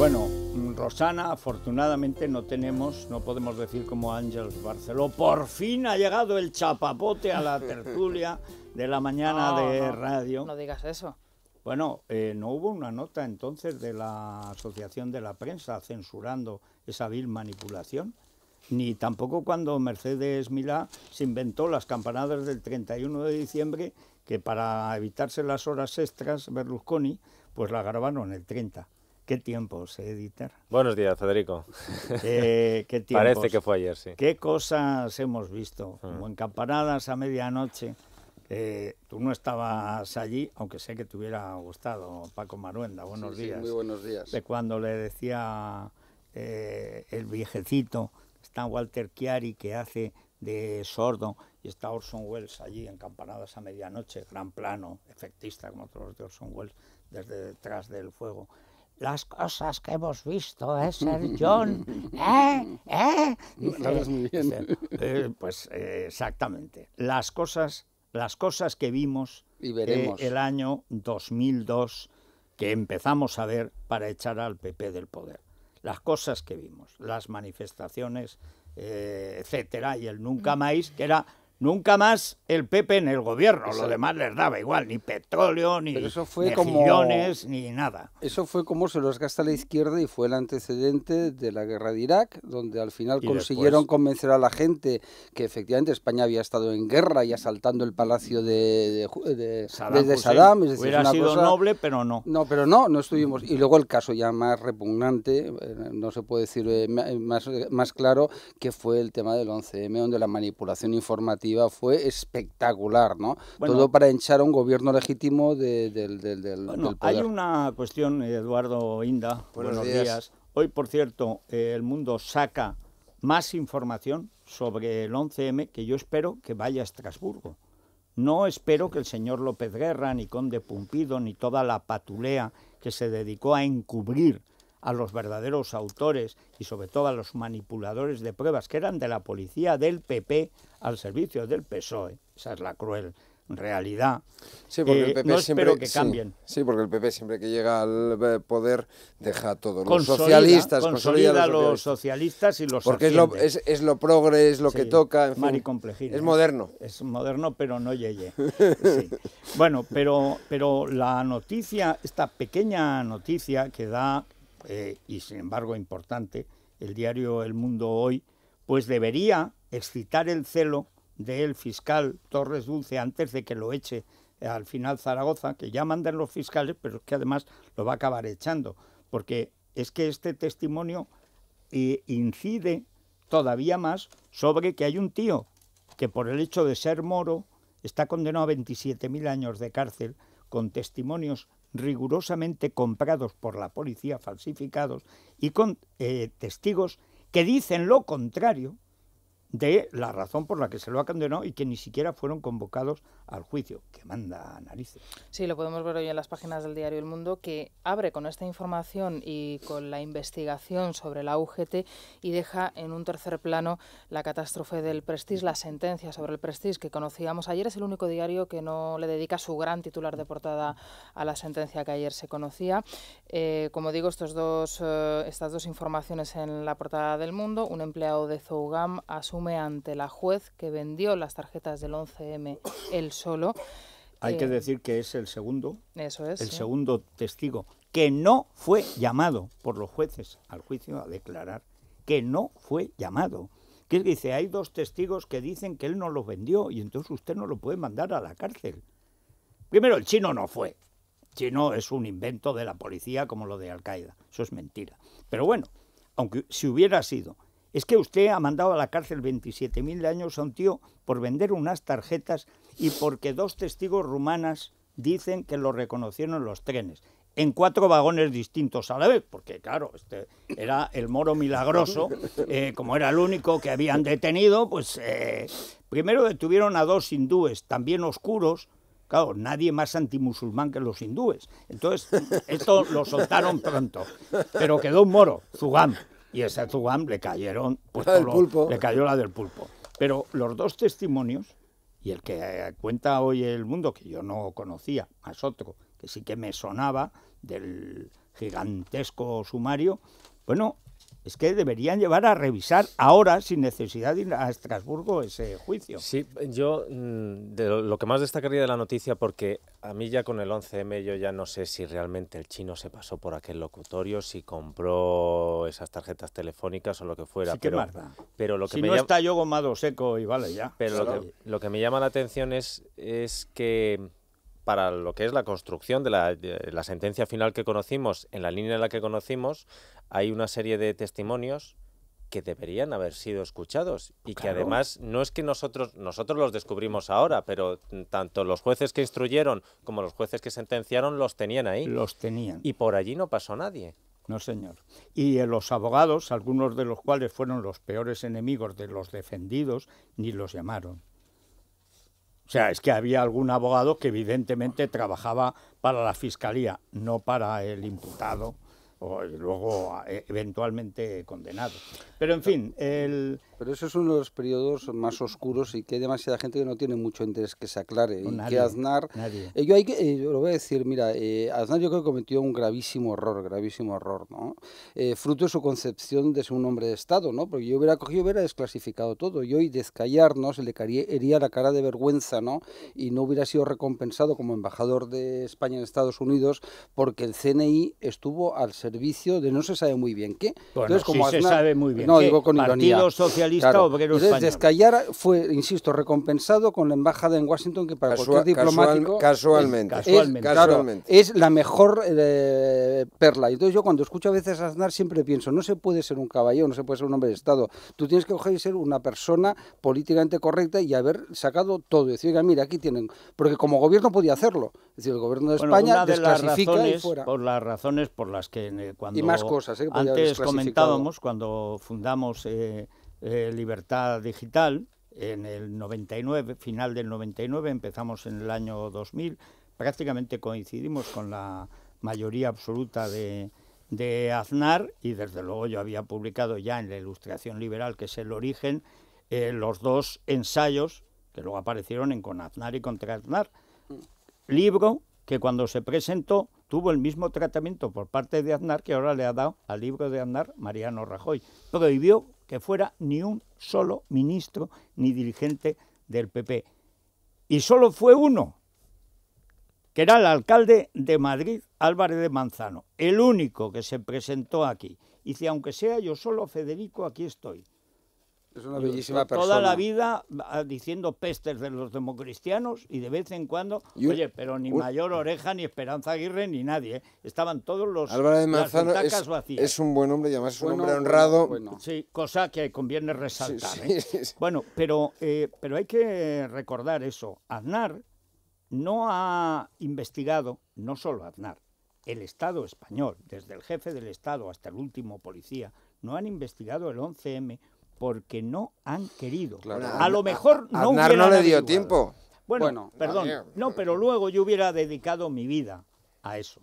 Bueno, mm, Rosana, afortunadamente no tenemos, no podemos decir como Ángel Barceló, por fin ha llegado el chapapote a la tertulia de la mañana de radio. No digas eso. Bueno, eh, no hubo una nota entonces de la Asociación de la Prensa censurando esa vil manipulación, ni tampoco cuando Mercedes Milá se inventó las campanadas del 31 de diciembre, que para evitarse las horas extras, Berlusconi, pues la grabaron el 30. ¿Qué tiempos, eh, Dieter? Buenos días, Federico. Eh, ¿Qué Parece que fue ayer, sí. ¿Qué cosas hemos visto? Mm. en campanadas a medianoche. Eh, tú no estabas allí, aunque sé que te hubiera gustado, Paco Maruenda. Buenos días. Sí, muy buenos días. De cuando le decía eh, el viejecito, está Walter Chiari, que hace de sordo, y está Orson Welles allí en campanadas a medianoche, gran plano, efectista como todos los de Orson Welles, desde detrás del fuego las cosas que hemos visto, es John? ¿Eh? ¿Eh? eh pues eh, exactamente. Las cosas, las cosas que vimos y eh, el año 2002, que empezamos a ver para echar al PP del poder. Las cosas que vimos, las manifestaciones, etcétera, y el nunca mm. más, que era Nunca más el Pepe en el gobierno, lo demás les daba igual, ni petróleo, ni millones, ni nada. Eso fue como se los gasta la izquierda y fue el antecedente de la guerra de Irak, donde al final consiguieron convencer a la gente que efectivamente España había estado en guerra y asaltando el palacio de, Saddam, hubiera sido noble, pero no. No, pero no, no estuvimos. Y luego el caso ya más repugnante, eh, no se puede decir eh, eh, más, más claro, que fue el tema del 11M, donde la manipulación informativa fue espectacular, ¿no? Todo para hinchar a un gobierno legítimo del, Hay una cuestión, Eduardo Inda, buenos, días. Hoy, por cierto, eh, el mundo saca más información sobre el 11M que yo espero que vaya a Estrasburgo. No espero que el señor López Guerra, ni Conde Pumpido, ni toda la patulea que se dedicó a encubrir a los verdaderos autores y sobre todo a los manipuladores de pruebas que eran de la policía del PP al servicio del PSOE. Esa es la cruel realidad. Sí, porque el PP eh, siempre, espero que cambien. Sí, porque el PP siempre que llega al eh, poder deja todo. Los socialistas. Consolida, a los, socialistas y los Porque es lo, es, lo, progre, es lo que toca. En es moderno. ¿eh? Es moderno, pero no yeye. bueno, pero, pero la noticia, esta pequeña noticia que da eh, y sin embargo importante, el diario El Mundo Hoy, pues debería excitar el celo del fiscal Torres Dulce antes de que lo eche al final Zaragoza, que ya mandan los fiscales, pero que además lo va a acabar echando, porque es que este testimonio eh, incide todavía más sobre que hay un tío que por el hecho de ser moro está condenado a 27.000 años de cárcel con testimonios rigurosamente comprados por la policía, falsificados, y con eh, testigos que dicen lo contrario, de la razón por la que se lo ha condenado y que ni siquiera fueron convocados al juicio, que manda a narices. Sí, lo podemos ver hoy en las páginas del diario El Mundo, que abre con esta información y con la investigación sobre la UGT y deja en un tercer plano la catástrofe del Prestige, la sentencia sobre el Prestige que conocíamos ayer. Es el único diario que no le dedica su gran titular de portada a la sentencia que ayer se conocía. Eh, como digo, estos dos, eh, estas dos informaciones en la portada del Mundo, un empleado de Zougam asume ante la juez que vendió las tarjetas del 11M él solo. Hay que eh, decir que es el segundo, eso es, el segundo testigo que no fue llamado por los jueces al juicio a declarar, que no fue llamado. Que dice, hay dos testigos que dicen que él no los vendió y entonces usted no lo puede mandar a la cárcel. Primero, el chino no fue. chino es un invento de la policía como lo de Al Qaeda. Eso es mentira. Pero bueno, aunque si hubiera sido, es que usted ha mandado a la cárcel 27.000 años a un tío por vender unas tarjetas y porque dos testigos rumanas dicen que lo reconocieron los trenes en cuatro vagones distintos a la vez, porque claro, este era el moro milagroso, eh, como era el único que habían detenido, pues eh, primero detuvieron a dos hindúes, también oscuros, claro, nadie más antimusulmán que los hindúes, entonces esto lo soltaron pronto, pero quedó un moro, Zugam, y ese Satuán le cayeron pues, le cayó la del pulpo. Pero los dos testimonios, y el que eh, cuenta hoy el mundo, que yo no conocía, más otro, que sí que me sonaba del gigantesco sumario, bueno, es que deberían llevar a revisar ahora, sin necesidad de ir a Estrasburgo, ese juicio. Sí, yo mm, lo que más destacaría de la noticia, porque a mí ya con el 11M yo ya no sé si realmente el chino se pasó por aquel locutorio, si compró esas tarjetas telefónicas o lo que fuera. Sí, pero, pero lo que si me no está yo gomado seco y vale ya. Pero lo, que, me llama la atención es, es que para lo que es la construcción de la, sentencia final que conocimos, en la línea en la que conocimos, hay una serie de testimonios que deberían haber sido escuchados y que además no es que nosotros nosotros los descubrimos ahora, pero tanto los jueces que instruyeron como los jueces que sentenciaron los tenían ahí. Los tenían. Y por allí no pasó nadie. No, señor. Y eh, los abogados, algunos de los cuales fueron los peores enemigos de los defendidos, ni los llamaron. O sea, es que había algún abogado que evidentemente trabajaba para la fiscalía, no para el imputado o luego eh, eventualmente condenado. Pero en fin, el, pero eso es uno de los periodos más oscuros y que hay demasiada gente que no tiene mucho interés que se aclare. y Aznar. Eh, yo, eh, lo voy a decir, mira, eh, Aznar yo creo que cometió un gravísimo error, gravísimo error, ¿no? fruto de su concepción de ser un hombre de Estado, ¿no? Porque yo hubiera cogido, hubiera desclasificado todo. Yo, y descallarnos, se le caería la cara de vergüenza, ¿no? Y no hubiera sido recompensado como embajador de España en Estados Unidos porque el CNI estuvo al servicio de no se sabe muy bien qué. como se sabe muy bien. qué? Partido Social Descallar fue, insisto, recompensado con la embajada en Washington, que para cualquier diplomático. casualmente. Es, la mejor eh, perla. Entonces, yo cuando escucho a veces a Aznar siempre pienso: no se puede ser un caballero, no se puede ser un hombre de Estado. Tú tienes que coger y ser una persona políticamente correcta y haber sacado todo. decir, mira, aquí tienen. Porque como gobierno podía hacerlo. Es decir, el gobierno de España desclasifica fuera. Por las razones por las que eh, más cosas, ¿eh? antes comentábamos, cuando fundamos. Eh, eh, Libertad Digital en el 99, final del 99, empezamos en el año 2000, prácticamente coincidimos con la mayoría absoluta de, Aznar y desde luego yo había publicado ya en la Ilustración Liberal, que es el origen, eh, los dos ensayos que luego aparecieron en Con Aznar y Contra Aznar, mm. libro que cuando se presentó tuvo el mismo tratamiento por parte de Aznar que ahora le ha dado al libro de Aznar Mariano Rajoy. Prohibió que fuera ni un solo ministro ni dirigente del PP. Y solo fue uno, que era el alcalde de Madrid, Álvarez de Manzano, el único que se presentó aquí. Y si aunque sea yo solo, Federico, aquí estoy. Es una bellísima persona. Toda la vida ah, diciendo pestes de los democristianos y de vez en cuando, oye, pero ni Mayor Oreja, ni Esperanza Aguirre, ni nadie. ¿eh? Estaban todos los Álvaro de Manzano es, un buen hombre y además es un hombre honrado. Sí, cosa que conviene resaltar. ¿eh? bueno, pero, eh, pero hay que recordar eso. Aznar no ha investigado, no solo Aznar, el Estado español, desde el jefe del Estado hasta el último policía, no han investigado el 11M porque no han querido. A lo mejor no Aznar no le dio tiempo. Bueno, perdón. No, pero luego yo hubiera dedicado mi vida a eso.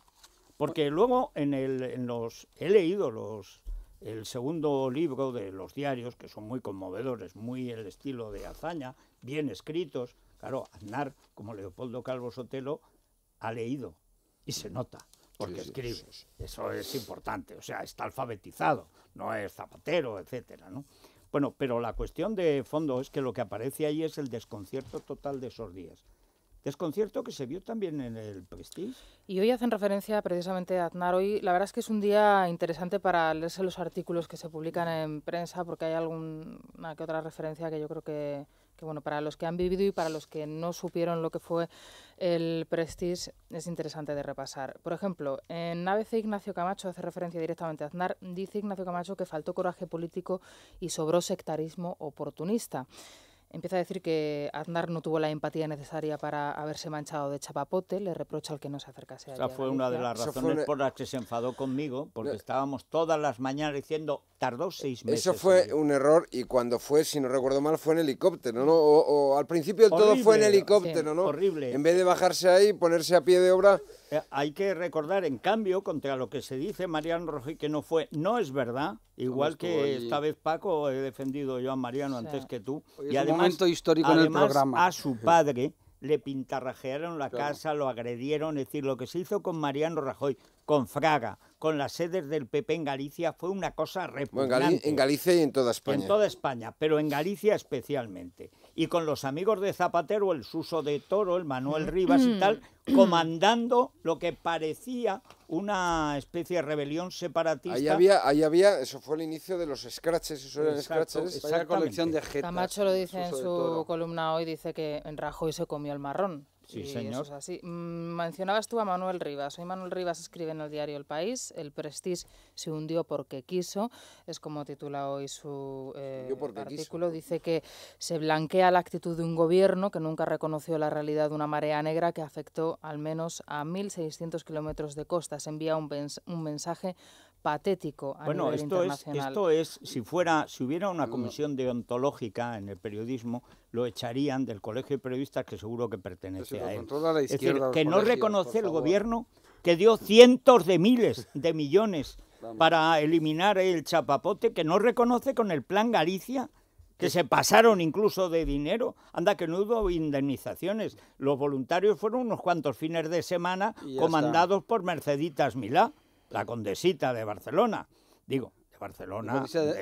Porque luego en, los he leído los el segundo libro de los diarios que son muy conmovedores, muy el estilo de hazaña, bien escritos. Claro, Aznar, como Leopoldo Calvo Sotelo, ha leído y se nota porque escribe. Eso es importante, o sea, está alfabetizado, no es zapatero, etcétera, ¿no? Bueno, pero la cuestión de fondo es que lo que aparece ahí es el desconcierto total de esos días. Desconcierto que se vio también en el Prestige. Y hoy hacen referencia precisamente a Aznar. Hoy la verdad es que es un día interesante para leerse los artículos que se publican en prensa porque hay alguna que otra referencia que yo creo que que bueno, para los que han vivido y para los que no supieron lo que fue el Prestige, es interesante de repasar. Por ejemplo, en ABC Ignacio Camacho hace referencia directamente a Aznar, dice Ignacio Camacho que faltó coraje político y sobró sectarismo oportunista. Empieza a decir que Aznar no tuvo la empatía necesaria para haberse manchado de chapapote, le reprocha al que no se acercase a Esa fue una de las razones por las que se enfadó conmigo, porque estábamos todas las mañanas diciendo, tardó seis meses. Eso fue un error y cuando fue, si no recuerdo mal, fue en helicóptero, ¿no? O, al principio todo fue en helicóptero, ¿no? Horrible. En vez de bajarse ahí, ponerse a pie de obra... Eh, hay que recordar, en cambio, contra lo que se dice Mariano Rajoy que no fue, no es verdad. Igual que esta vez Paco, he defendido yo a Mariano antes que tú. y además, histórico en el programa. A su padre le pintarrajearon la casa, lo agredieron. Es decir, lo que se hizo con Mariano Rajoy, con Fraga, con las sedes del PP en Galicia fue una cosa repugnante. en Galicia y en toda España. En toda España, pero en Galicia especialmente y con los amigos de Zapatero, el Suso de Toro, el Manuel Rivas y tal, mm. comandando lo que parecía una especie de rebelión separatista. Ahí había, ahí había eso fue el inicio de los scratches, eso eran colección de jetas. Camacho lo dice en su columna hoy, dice que en Rajoy se comió el marrón. Sí, señor. así. Mm, mencionabas tú a Manuel Rivas. Hoy Manuel Rivas escribe en el diario El País, el Prestige se hundió porque quiso, es como titula hoy su eh, artículo. Dice que se blanquea la actitud de un gobierno que nunca reconoció la realidad de una marea negra que afectó al menos a 1.600 kilómetros de costas. envía un, un mensaje patético a bueno, esto Es, esto es, si fuera, si hubiera una mm. comisión deontológica en el periodismo, lo echarían del colegio de periodistas que seguro que pertenece a él. es que no reconoce el gobierno que dio cientos de miles de millones para eliminar el chapapote, que no reconoce con el plan Galicia que se pasaron incluso de dinero. Anda que no hubo indemnizaciones. Los voluntarios fueron unos cuantos fines de semana comandados por Merceditas Milá la condesita de Barcelona, digo, de Barcelona.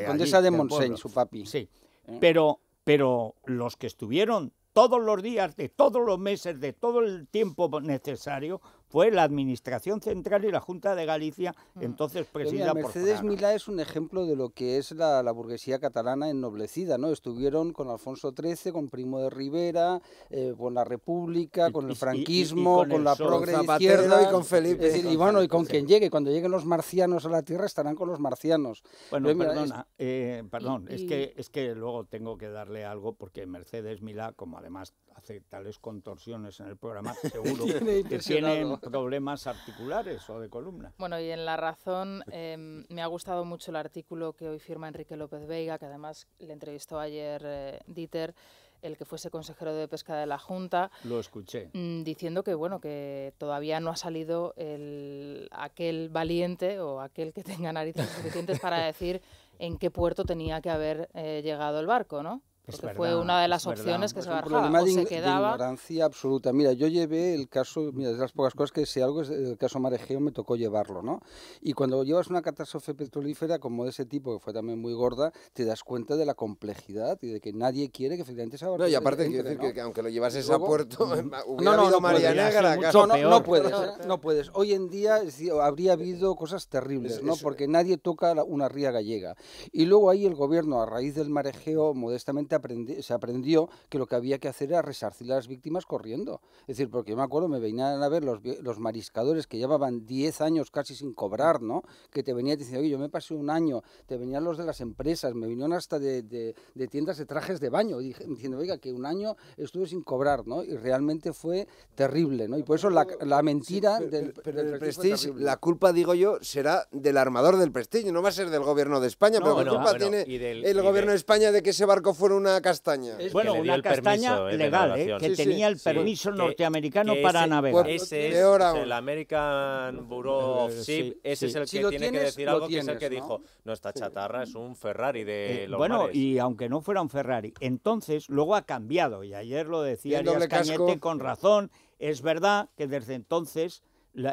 condesa de, Montseny, su papi. Sí, eh. pero, pero los que estuvieron todos los días, de todos los meses, de todo el tiempo necesario fue la Administración Central y la Junta de Galicia, mm. entonces presidida por Mercedes Milá es un ejemplo de lo que es la, burguesía catalana ennoblecida, ¿no? Estuvieron con Alfonso XIII, con Primo de Rivera, eh, con la República, con el franquismo, con, la progresista izquierda y con Felipe. y bueno, y con quien llegue, cuando lleguen los marcianos a la Tierra estarán con los marcianos. Bueno, perdona, eh, perdón, es que es que luego tengo que darle algo porque Mercedes Milá, como además hace tales contorsiones en el programa, seguro que tiene problemas articulares o de columna. Bueno, y en La Razón em, me ha gustado mucho el artículo que hoy firma Enrique López Veiga, que además le entrevistó ayer eh, Dieter el que fuese consejero de pesca de la Junta. Lo escuché. Mm, diciendo que bueno, que todavía no ha salido el, aquel valiente o aquel que tenga narices suficientes para decir en qué puerto tenía que haber eh, llegado el barco, ¿no? Es verdad, fue una de las opciones que se barajaba. Un se quedaba... de ignorancia absoluta. Mira, yo llevé el caso, mira, de las pocas cosas que si algo es el caso Marejeo me tocó llevarlo, ¿no? Y cuando llevas una catástrofe petrolífera como de ese tipo, que fue también muy gorda, te das cuenta de la complejidad y de que nadie quiere que finalmente se No, y aparte que, aunque lo llevases a puerto, mm, hubiera no, no, no María Negra. No, no, puedes, ¿eh? no puedes. Hoy en día habría habido cosas terribles, ¿no? Porque eh. nadie toca una ría gallega. Y luego ahí el gobierno, a raíz del marejeo, modestamente se aprendió que lo que había que hacer era resarcir a las víctimas corriendo. Es decir, porque yo me acuerdo, me venían a ver los, mariscadores que llevaban 10 años casi sin cobrar, ¿no? Que te venían diciendo, oye, yo me pasé un año, te venían los de las empresas, me vinieron hasta de, tiendas de trajes de baño, diciendo, oiga, que un año estuve sin cobrar, ¿no? Y realmente fue terrible, ¿no? Y por eso la, mentira del, Prestige, la culpa, digo yo, será del armador del Prestige, no va a ser del gobierno de España, pero culpa tiene el gobierno de España de que ese barco fuera un una castaña. bueno, una castaña legal, ¿eh? que tenía el permiso norteamericano para navegar. Eh, ese es el American Bureau of Ship, ese es el que tiene que decir algo, que es el que ¿no? dijo, nuestra chatarra es un Ferrari de los eh, los Bueno, y aunque no fuera un Ferrari, entonces luego ha cambiado, y ayer lo decía Arias Cañete con razón, es verdad que desde entonces,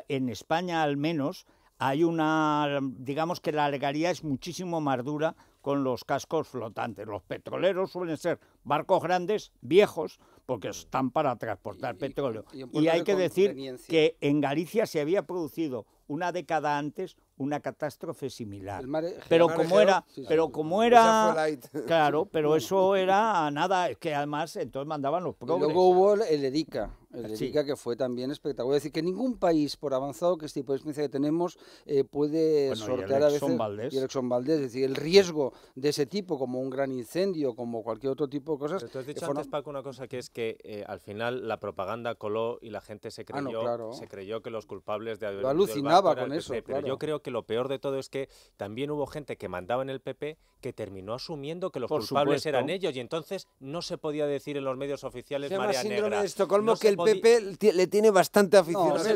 en España al menos, hay una, digamos que la legalidad es muchísimo más dura con los cascos flotantes. Los petroleros suelen ser barcos grandes, viejos, porque están para transportar petróleo. Y, hay que decir que en Galicia se había producido una década antes una catástrofe similar. pero como era, pero como era, claro, pero eso era nada, es que además entonces mandaban los progres. luego hubo el EDICA la chica que fue también espectacular. Es decir, que ningún país, por avanzado que este tipo de experiencia que tenemos, eh, puede sortear a veces. Valdés. Valdés, es decir, el riesgo de ese tipo, como un gran incendio, como cualquier otro tipo de cosas. has eh, dicho antes, una cosa que es que eh, al final la propaganda coló y la gente se ah, creyó, se creyó que los culpables de Lo alucinaba con eso. Pero yo creo que lo peor de todo es que también hubo gente que mandaba en el PP que terminó asumiendo que los culpables eran ellos y entonces no se podía decir en los medios oficiales se llama de Estocolmo que el PP le tiene bastante afición. No, se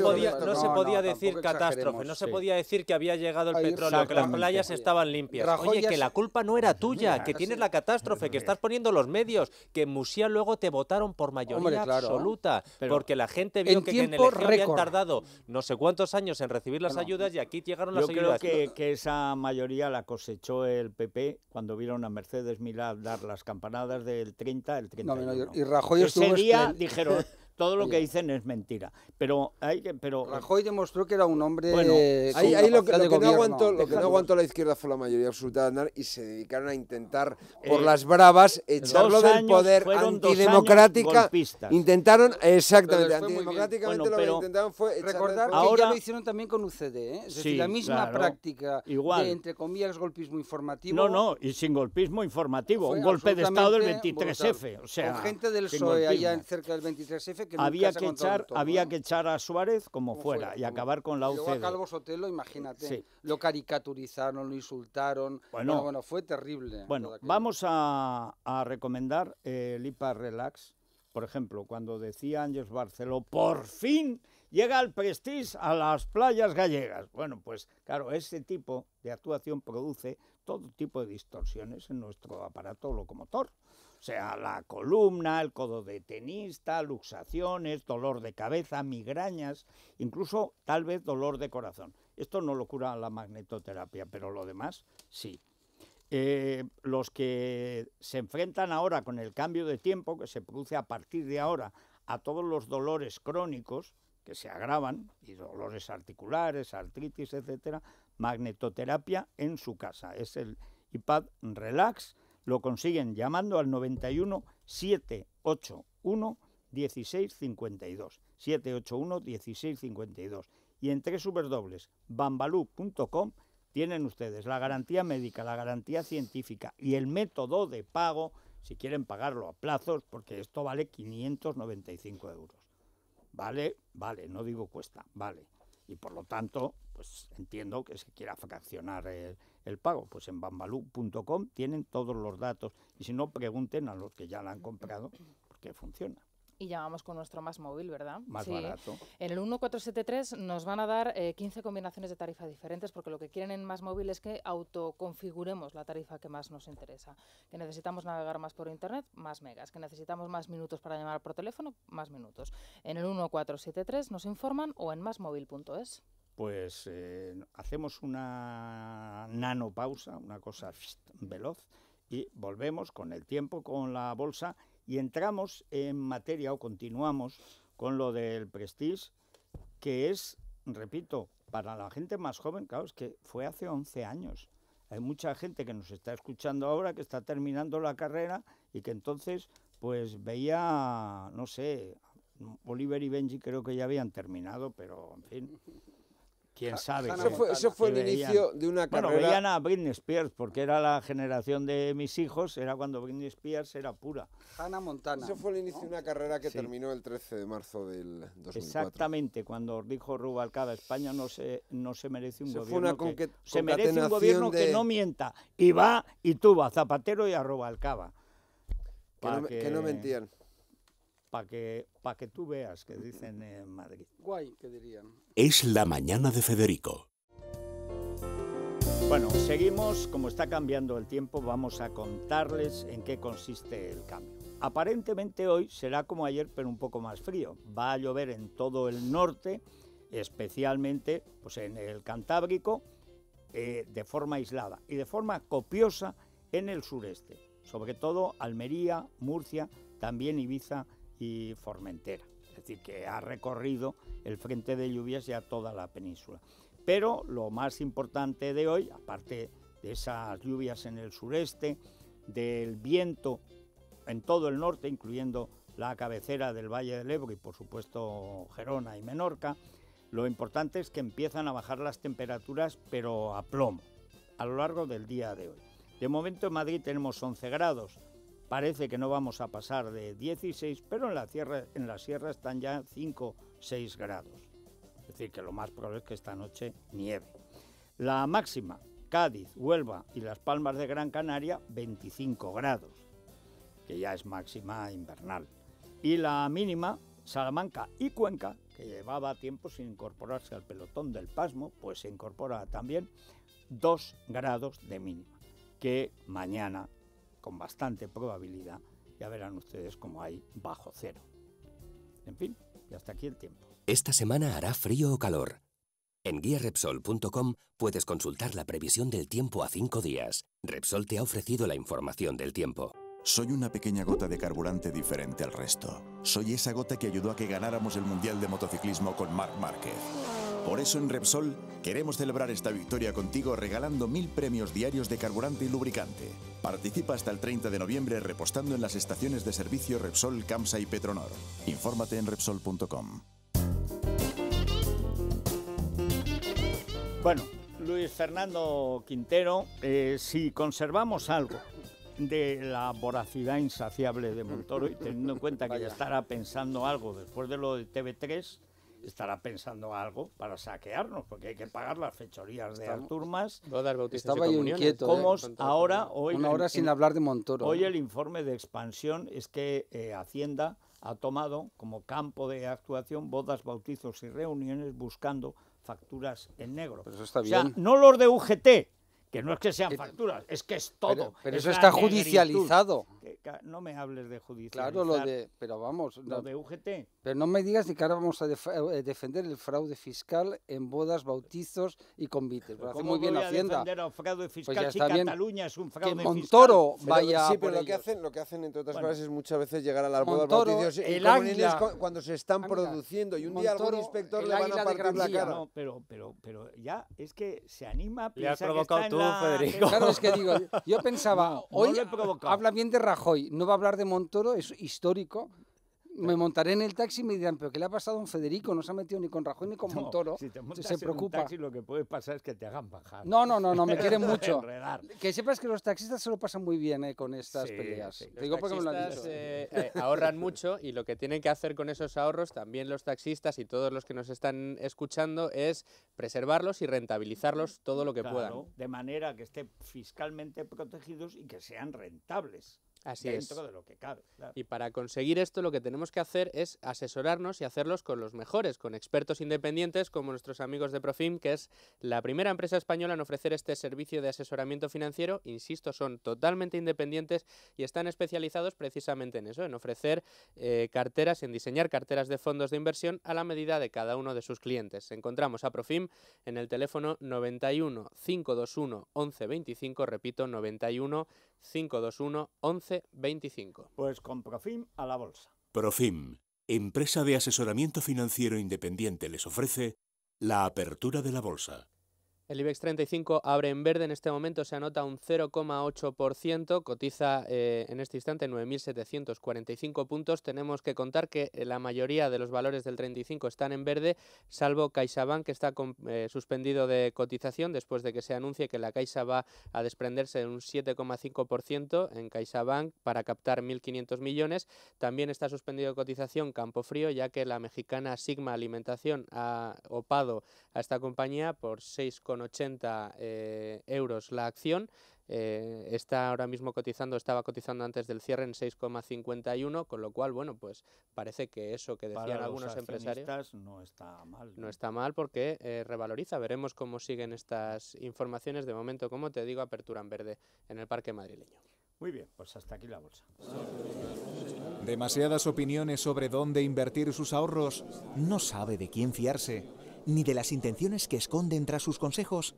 podía, decir catástrofe, no se podía decir que había llegado el petróleo, que las playas estaban limpias. Oye, que la culpa no era tuya, que tienes la catástrofe, que estás poniendo los medios, que en Musia luego te votaron por mayoría ¿eh? absoluta, porque la gente vio que, en el habían tardado no sé cuántos años en recibir las ayudas y aquí llegaron las ayudas. Yo creo que, que, esa mayoría la cosechó el PP cuando vieron a Mercedes Milá dar las campanadas del 30, el 31. No, no, y Rajoy Ese día este dijeron... todo lo que dicen es mentira. Pero, hay que, pero Rajoy demostró que era un hombre. Bueno, ahí, lo, que, no aguantó, la izquierda fue la mayoría absoluta de Andal y se dedicaron a intentar por eh, las bravas echarlo del poder antidemocrática. Intentaron exactamente antidemocráticamente lo que intentaron fue recordar que ya lo hicieron también con UCD, ¿eh? es decir, la misma práctica igual. de entre comillas golpismo informativo. No, no, y sin golpismo informativo, un golpe de estado del 23F, o sea, gente del PSOE allá cerca del 23F había que echar, había que echar a Suárez como, fuera, y acabar con la UCD. Luego a Calvo Sotelo, imagínate, lo caricaturizaron, lo insultaron. Bueno, bueno, fue terrible. Bueno, vamos a, a recomendar el eh, IPA Relax. Por ejemplo, cuando decía Ángel Barceló, por fin llega el Prestige a las playas gallegas. Bueno, pues claro, ese tipo de actuación produce todo tipo de distorsiones en nuestro aparato locomotor. O sea, la columna, el codo de tenista, luxaciones, dolor de cabeza, migrañas, incluso tal vez dolor de corazón. Esto no lo cura la magnetoterapia, pero lo demás sí. Eh, los que se enfrentan ahora con el cambio de tiempo que se produce a partir de ahora a todos los dolores crónicos que se agravan, y dolores articulares, artritis, etc., magnetoterapia en su casa. Es el iPad Relax lo consiguen llamando al 91 781 1652. 781 1652. Y en bambalú.com, tienen ustedes la garantía médica, la garantía científica y el método de pago si quieren pagarlo a plazos, porque esto vale 595 euros. Vale, vale, no digo cuesta, vale. Y por lo tanto, pues entiendo que se quiera fraccionar el, el pago? Pues en bambalú.com tienen todos los datos y si no, pregunten a los que ya la han comprado porque funciona. Y llamamos con nuestro más móvil, ¿verdad? Más barato. En el 1473 nos van a dar 15 eh, combinaciones de tarifas diferentes porque lo que quieren en más móvil es que autoconfiguremos la tarifa que más nos interesa. Que necesitamos navegar más por internet, más megas. Que necesitamos más minutos para llamar por teléfono, más minutos. En el 1473 nos informan o en másmóvil.es pues eh, hacemos una nanopausa, una cosa veloz, y volvemos con el tiempo, con la bolsa, y entramos en materia o continuamos con lo del Prestige, que es, repito, para la gente más joven, claro, es que fue hace 11 años. Hay mucha gente que nos está escuchando ahora, que está terminando la carrera y que entonces pues veía, no sé, Oliver y Benji creo que ya habían terminado, pero en fin quién sabe. Eso fue, el inicio de una carrera. Bueno, veían a Britney Spears, porque era la generación de mis hijos, era cuando Britney Spears era pura. Hannah Montana. Eso fue el inicio de una carrera que terminó el 13 de marzo del 2004. Exactamente, cuando dijo Rubalcaba, España no se, no se merece un gobierno que, se merece un gobierno que no mienta. Y va y tú vas Zapatero y a Rubalcaba. que no mentían para que, que tú veas que dicen en Madrid. Guay, que dirían. Es la mañana de Federico. Bueno, seguimos, como está cambiando el tiempo, vamos a contarles en qué consiste el cambio. Aparentemente hoy será como ayer, pero un poco más frío. Va a llover en todo el norte, especialmente pues, en el Cantábrico, eh, de forma aislada y de forma copiosa en el sureste, sobre todo Almería, Murcia, también Ibiza y Formentera. Es decir, que ha recorrido el frente de lluvias ya toda la península. Pero lo más importante de hoy, aparte de esas lluvias en el sureste, del viento en todo el norte, incluyendo la cabecera del Valle del Ebro y por supuesto Gerona y Menorca, lo importante es que empiezan a bajar las temperaturas, pero a plomo, a lo largo del día de hoy. De momento en Madrid tenemos 11 grados, Parece que no vamos a pasar de 16, pero en la, sierra, están ya 5, 6 grados. Es decir, que lo más probable es que esta noche nieve. La máxima, Cádiz, Huelva y Las Palmas de Gran Canaria, 25 grados, que ya es máxima invernal. Y la mínima, Salamanca y Cuenca, que llevaba tiempo sin incorporarse al pelotón del pasmo, pues se incorpora también 2 grados de mínima, que mañana con bastante probabilidad, ya verán ustedes cómo hay bajo cero. En fin, y hasta aquí el tiempo. Esta semana hará frío o calor. En guiarepsol.com puedes consultar la previsión del tiempo a cinco días. Repsol te ha ofrecido la información del tiempo. Soy una pequeña gota de carburante diferente al resto. Soy esa gota que ayudó a que ganáramos el Mundial de Motociclismo con Marc Márquez. Por eso en Repsol queremos celebrar esta victoria contigo regalando mil premios diarios de carburante y lubricante. Participa hasta el 30 de noviembre repostando en las estaciones de servicio Repsol, Camsa y Petronor. Infórmate en Repsol.com. Bueno, Luis Fernando Quintero, eh, si conservamos algo de la voracidad insaciable de Montoro y teniendo en cuenta que ya estará pensando algo después de lo de TV3, estará pensando algo para saquearnos, porque hay que pagar las fechorías de Arturmas. Estaba yo inquieto. Eh, ahora, hoy, una hora sin hablar de Montoro. Hoy ¿eh? el informe de expansión es que eh, Hacienda ha tomado como campo de actuación bodas, bautizos y reuniones buscando facturas en negro. no los de UGT, que no es que sean facturas, es que es todo. Pero, eso está judicializado. no me hables de judicializar. Claro, lo pero vamos. Lo de UGT. Pero no me digas ni que ahora vamos a eh, defender el fraude fiscal en bodas, bautizos y convites. Lo hace muy bien voy a Defender fraude pues fiscal pues si Cataluña es un fraude que Montoro vaya. sí, pero lo que hacen, lo que hacen entre otras cosas es muchas veces llegar a las bodas, bautizos y convites cuando se están produciendo y un día algún inspector le van a partir la cara. pero, pero, pero ya es que se anima. le has provocado que tú, Federico. que digo, yo pensaba, hoy habla bien de Rajoy, no va a hablar de Montoro, es histórico me montaré en el taxi y me dirán, pero ¿qué le ha pasado a don Federico? No se ha metido ni con Rajoy ni con Montoro. Si te montas se preocupa. En taxi, lo que puede pasar es que te hagan bajar. No, no, no, no me quieren mucho. que sepas que los taxistas se lo pasan muy bien eh, con estas peleas. digo porque ahorran mucho y lo que tienen que hacer con esos ahorros, también los taxistas y todos los que nos están escuchando, es preservarlos y rentabilizarlos todo lo que puedan. De manera que estén fiscalmente protegidos y que sean rentables. Así es. Y para conseguir esto lo que tenemos que hacer es asesorarnos y hacerlos con los mejores, con expertos independientes como nuestros amigos de Profim, que es la primera empresa española en ofrecer este servicio de asesoramiento financiero. Insisto, son totalmente independientes y están especializados precisamente en eso, en ofrecer eh, carteras, en diseñar carteras de fondos de inversión a la medida de cada uno de sus clientes. Encontramos a Profim en el teléfono 91 521 1125, repito, 91 521 11 25. Pues con Profim a la bolsa. Profim, empresa de asesoramiento financiero independiente, les ofrece la apertura de la bolsa. El IBEX 35 abre en verde, en este momento se anota un 0,8%, cotiza eh, en este instante 9.745 puntos. Tenemos que contar que eh, la mayoría de los valores del 35 están en verde, salvo CaixaBank, que está eh, suspendido de cotización después de que se anuncie que la Caixa va a desprenderse de un 7,5% en CaixaBank para captar 1.500 millones. También está suspendido de cotización Campofrío, ya que la mexicana Sigma Alimentación ha opado a esta compañía por 6,5%. 80 eh, euros la acción. Eh, está ahora mismo cotizando, estaba cotizando antes del cierre en 6,51, con lo cual, bueno, pues parece que eso que decían algunos empresarios no está mal. ¿no? está mal porque eh, revaloriza. Veremos cómo siguen estas informaciones. De momento, como te digo, apertura en verde en el Parque Madrileño. Muy bien, pues hasta aquí la bolsa. Demasiadas opiniones sobre dónde invertir sus ahorros. No sabe de quién fiarse ni de las intenciones que esconden tras sus consejos?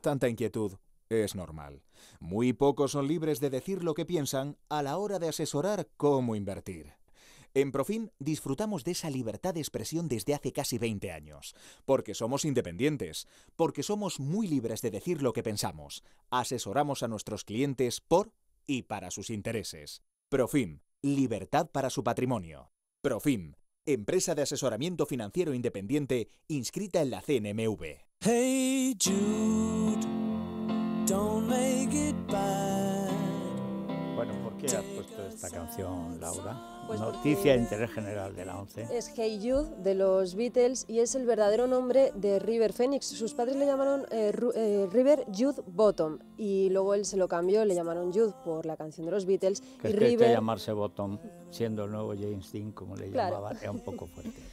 Tanta inquietud es normal. Muy pocos son libres de decir lo que piensan a la hora de asesorar cómo invertir. En Profim disfrutamos de esa libertad de expresión desde hace casi 20 años, porque somos independientes, porque somos muy libres de decir lo que pensamos, asesoramos a nuestros clientes por y para sus intereses. Profim, libertad para su patrimonio. Profim, empresa de asesoramiento financiero independiente inscrita en la CNMV. Hey don't make it bad. Bueno, ¿por qué has puesto esta canción, Laura? Pues Noticia de interés general de la ONCE. Es Hey Jude de los Beatles y es el verdadero nombre de River Phoenix. Sus padres le llamaron eh, eh, River Jude Bottom y luego él se lo cambió, le llamaron Jude por la canción de los Beatles. Que es River... llamarse Bottom, siendo el nuevo James Dean, como le llamaban, era un poco fuerte.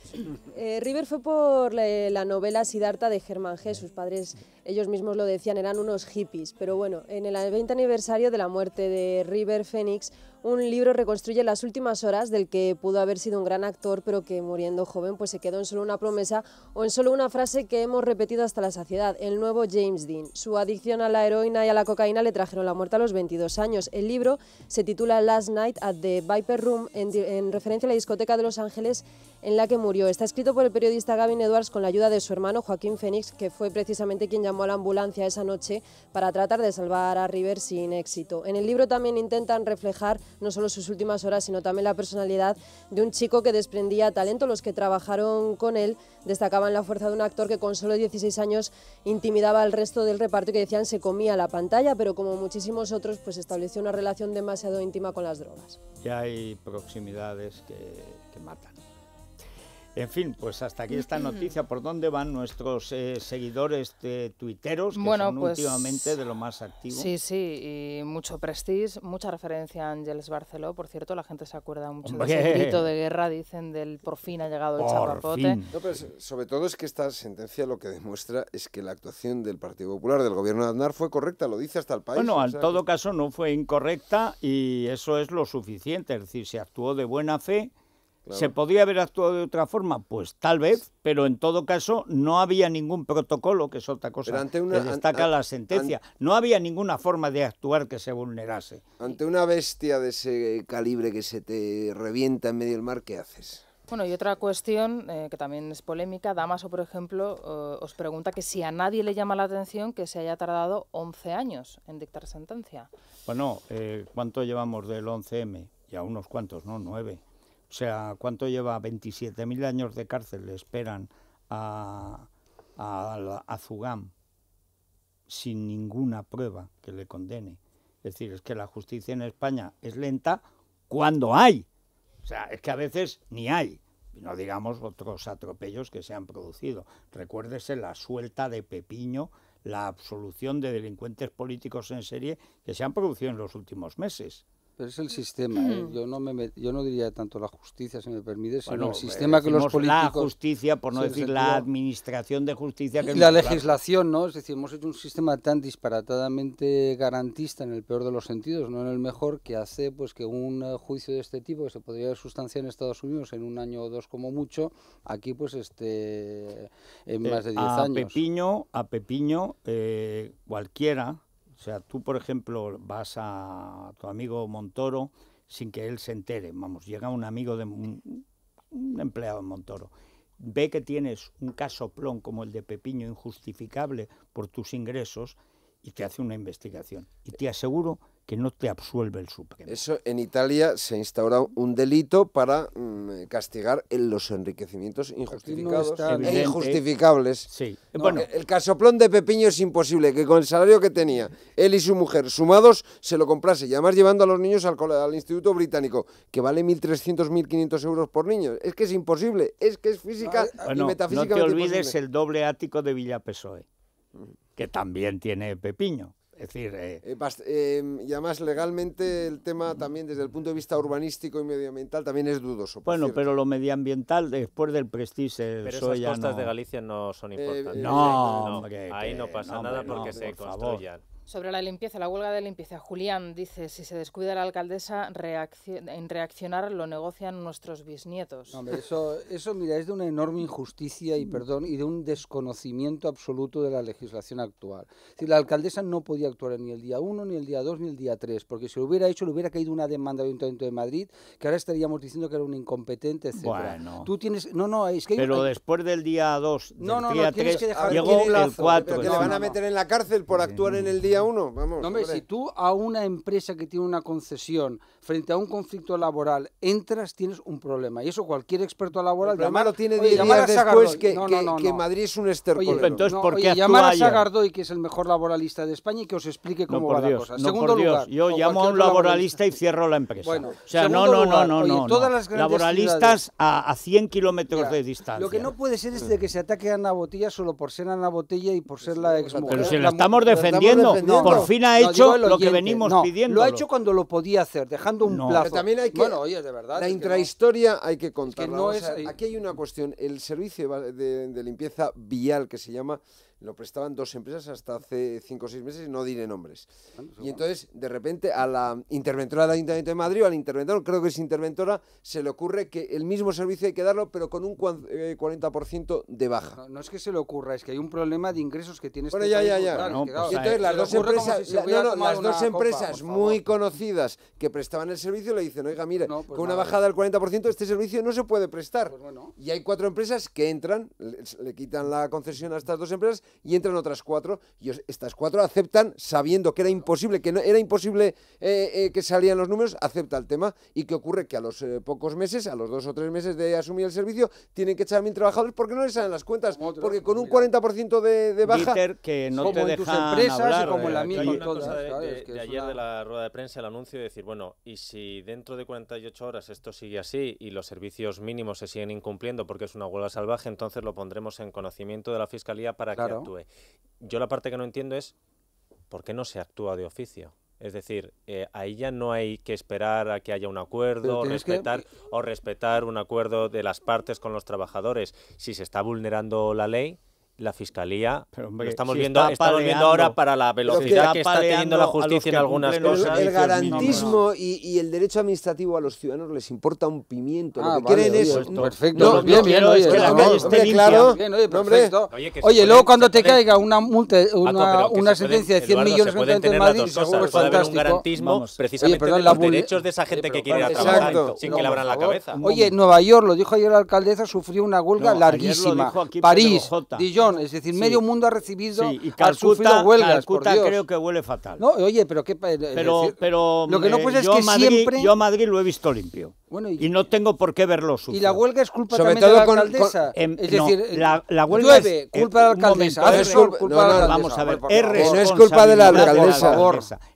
Eh, River fue por la, novela Siddhartha de Germán G. Sus padres, ellos mismos lo decían, eran unos hippies. Pero bueno, en el 20 aniversario de la muerte de River Phoenix, un libro reconstruye las últimas horas del que pudo haber sido un gran actor, pero que muriendo joven pues se quedó en solo una promesa o en solo una frase que hemos repetido hasta la saciedad, el nuevo James Dean. Su adicción a la heroína y a la cocaína le trajeron la muerte a los 22 años. El libro se titula Last Night at the Viper Room en, en referencia a la discoteca de Los Ángeles en la que murió. Está escrito por el periodista Gavin Edwards con la ayuda de su hermano Joaquín Fénix, que fue precisamente quien llamó a la ambulancia esa noche para tratar de salvar a River sin éxito. En el libro también intentan reflejar no solo sus últimas horas, sino también la personalidad de un chico que desprendía talento. Los que trabajaron con él destacaban la fuerza de un actor que con solo 16 años intimidaba al resto del reparto y que decían se comía la pantalla, pero como muchísimos otros, pues estableció una relación demasiado íntima con las drogas. Ya hay proximidades que, que matan. En fin, pues hasta aquí esta noticia. ¿Por dónde van nuestros eh, seguidores de tuiteros, que son pues últimamente de lo más activo? Sí, sí, y mucho prestigio, mucha referencia a Ángeles Barceló. Por cierto, la gente se acuerda mucho del de grito de guerra, dicen del por fin ha llegado el chapapote. No, sobre todo es que esta sentencia lo que demuestra es que la actuación del Partido Popular, del gobierno de Aznar, fue correcta, lo dice hasta el país. Bueno, en todo caso no fue incorrecta y eso es lo suficiente. Es decir, se actuó de buena fe ¿Se podía haber actuado de otra forma? Pues tal vez, pero en todo caso no había ningún protocolo, que es otra cosa que destaca la sentencia. no había ninguna forma de actuar que se vulnerase. Ante una bestia de ese calibre que se te revienta en medio del mar, ¿qué haces? Bueno, y otra cuestión eh, que también es polémica, Damaso, por ejemplo, eh, os pregunta que si a nadie le llama la atención que se haya tardado 11 años en dictar sentencia. Bueno, eh, ¿cuánto llevamos del 11M? Ya unos cuantos, ¿no? Nueve. O sea, ¿cuánto lleva? 27.000 años de cárcel le esperan a, a, Zugam sin ninguna prueba que le condene. Es decir, es que la justicia en España es lenta cuando hay. O sea, es que a veces ni hay. no digamos otros atropellos que se han producido. Recuérdese la suelta de Pepiño, la absolución de delincuentes políticos en serie que se han producido en los últimos meses. Pero es el mm. sistema, ¿eh? mm. yo no me yo no diría tanto la justicia, si me permite, sino el eh, sistema que los políticos... La justicia, por no decir la administración de justicia... Que y la legislación, ¿no? Es decir, hemos hecho un sistema tan disparatadamente garantista en el peor de los sentidos, no en el mejor, que hace pues que un eh, juicio de este tipo, que se podría sustanciar en Estados Unidos en un año o dos como mucho, aquí pues este en más de diez años. A Pepiño, a Pepiño, cualquiera o sea, tú, por ejemplo, vas a tu amigo Montoro sin que él se entere. Vamos, llega un amigo de un, empleado de Montoro ve que tienes un caso plon como el de Pepiño injustificable por tus ingresos y te hace una investigación. Y te aseguro que no te absuelve el Supremo. Eso en Italia se ha instaurado un delito para mm, castigar los enriquecimientos injustificados e injustificables. el casoplón de Pepiño es imposible que con el salario que tenía él y su mujer sumados se lo comprase y además llevando a los niños al, al instituto británico que vale 1.300, 1.500 euros por niño. Es que es imposible, es que es física y metafísicamente No te olvides el doble ático de Villa Pesoe, que también tiene Pepiño decir, eh... eh em, y además legalmente el tema también desde el punto de vista urbanístico y medioambiental también es dudoso. Bueno, pero lo medioambiental después del prestige. El pero esas costas de Galicia no son eh, importantes. Eh, no, ahí no pasa nada porque se construyan. Sobre la limpieza, la huelga de limpieza, Julián dice, si se descuida la alcaldesa, en reaccionar lo negocian nuestros bisnietos. eso, eso, mira, es de una enorme injusticia y mm. perdón y de un desconocimiento absoluto de la legislación actual. Si la alcaldesa no podía actuar ni el día 1, ni el día 2, ni el día 3, porque si lo hubiera hecho, le hubiera caído una demanda de Ayuntamiento de Madrid, que ahora estaríamos diciendo que era un incompetente, etc. Bueno. Tú tienes... No, no, es que... Pero después del día 2, del no, no, día 3, que dejar... llegó el 4. Que le van a meter en la cárcel por actuar en el día uno, vamos. si tú a una empresa que tiene una concesión frente a un conflicto laboral entras, tienes un problema. Y eso cualquier experto laboral... tiene oye, llamar a después que, que, Madrid es un estercolero. Oye, entonces, ¿por qué llamar a Sagardoy, que es el mejor laboralista de España, y que os explique cómo va la cosa. Segundo por Dios. yo llamo a un laboralista, y cierro la empresa. o sea, no, no, no, no, todas Laboralistas a, 100 kilómetros de distancia. Lo que no puede ser es de que se ataque a Ana Botella solo por ser Ana Botella y por ser la mujer. Pero si la, estamos defendiendo, por fin ha hecho lo que venimos pidiendo. Lo ha hecho cuando lo podía hacer, dejando pero también hay que, bueno, oye, de verdad. La intrahistoria hay que contarla. aquí hay una cuestión. El servicio de limpieza vial que se llama lo prestaban dos empresas hasta hace cinco o seis meses y no diré nombres. Pues y entonces, de repente, a la interventora del Ayuntamiento de Madrid, o al interventor, creo que es interventora, se le ocurre que el mismo servicio hay que darlo, pero con un 40% eh, de baja. No, es que se le ocurra, es que hay un problema de ingresos que tienes bueno, que... Bueno, ya, ya, ya. entonces, las dos empresas, muy conocidas que prestaban el servicio le dicen, oiga, mire, pues con una bajada del 40% este servicio no se puede prestar. Pues y hay cuatro empresas que entran, le quitan la concesión a estas dos empresas y entran otras cuatro y estas cuatro aceptan sabiendo que era imposible, que no, era imposible eh, eh, que salían los números, acepta el tema y que ocurre que a los eh, pocos meses, a los dos o tres meses de asumir el servicio, tienen que echar a mil trabajadores porque no les salen las cuentas, porque con un 40% de, de baja... que no como te en tus empresas hablar, como la misma de, ayer de la rueda de prensa, el anuncio de decir, bueno, y si dentro de 48 horas esto sigue así y los servicios mínimos se siguen incumpliendo porque es una huelga salvaje, entonces lo pondremos en conocimiento de la Fiscalía para que yo la parte que no entiendo es por qué no se actúa de oficio. Es decir, eh, ahí ya no hay que esperar a que haya un acuerdo respetar, o respetar un acuerdo de las partes con los trabajadores. Si se está vulnerando la ley, la fiscalía. lo estamos, viendo, ahora para la velocidad que, está teniendo la justicia en algunas cosas. El, garantismo y, el derecho administrativo a los ciudadanos les importa un pimiento. Ah, lo que vale, pues Perfecto. Pues no, bien, bien, oye, es que la calle esté claro. oye, Oye, luego cuando te caiga una multa, una, sentencia de 100 millones de gente en Madrid, eso es fantástico. un garantismo precisamente de los derechos de esa gente que quiere trabajar sin que le abran la cabeza. Oye, Nueva York, lo dijo ayer la alcaldesa, sufrió una huelga larguísima. París, Dijon es decir, medio mundo ha recibido, sí. y huelgas, creo que huele fatal. No, oye, pero eh, lo que no eh, es que siempre... Yo a Madrid lo he visto limpio. y, no tengo por qué verlo sucio. Y la huelga es culpa de la alcaldesa. es decir, la, es, culpa de la alcaldesa. es, culpa la es no culpa de la alcaldesa.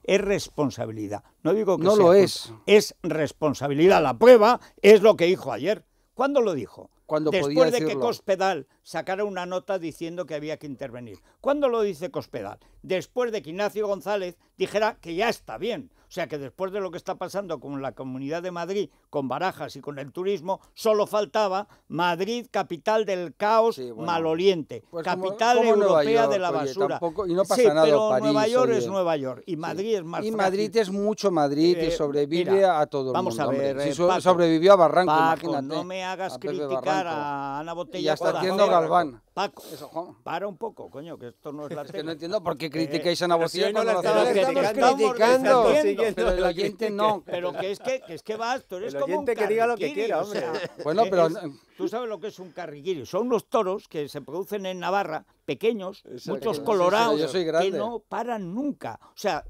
Es responsabilidad. No digo que no lo es. Es responsabilidad. La prueba es lo que dijo ayer. ¿Cuándo lo dijo? después de que Cospedal sacara una nota diciendo que había que intervenir. ¿Cuándo lo dice Cospedal? Después de que Ignacio González dijera que ya está bien. O sea que después de lo que está pasando con la Comunidad de Madrid, con Barajas y con el turismo, solo faltaba Madrid, capital del caos maloliente, pues capital europea de la basura. sí, pero Nueva York es Nueva York y Madrid es más Y Madrid es mucho Madrid y eh, eh, sobrevive a todo el vamos mundo. a ver. si eh, sobrevivió a Barranco, no me hagas criticar ya está haciendo Galván. Paco, para un poco, coño, que esto no es la es que no entiendo por qué eh, criticáis a la estamos criticando. Pero el oyente no. Pero que es que, que, es que vas, tú eres como un que diga lo que quiera, hombre. bueno, eh, pero... tú sabes lo que es un carriquiri. Son unos toros que se producen en Navarra, pequeños, muchos colorados, que no paran nunca. O sea,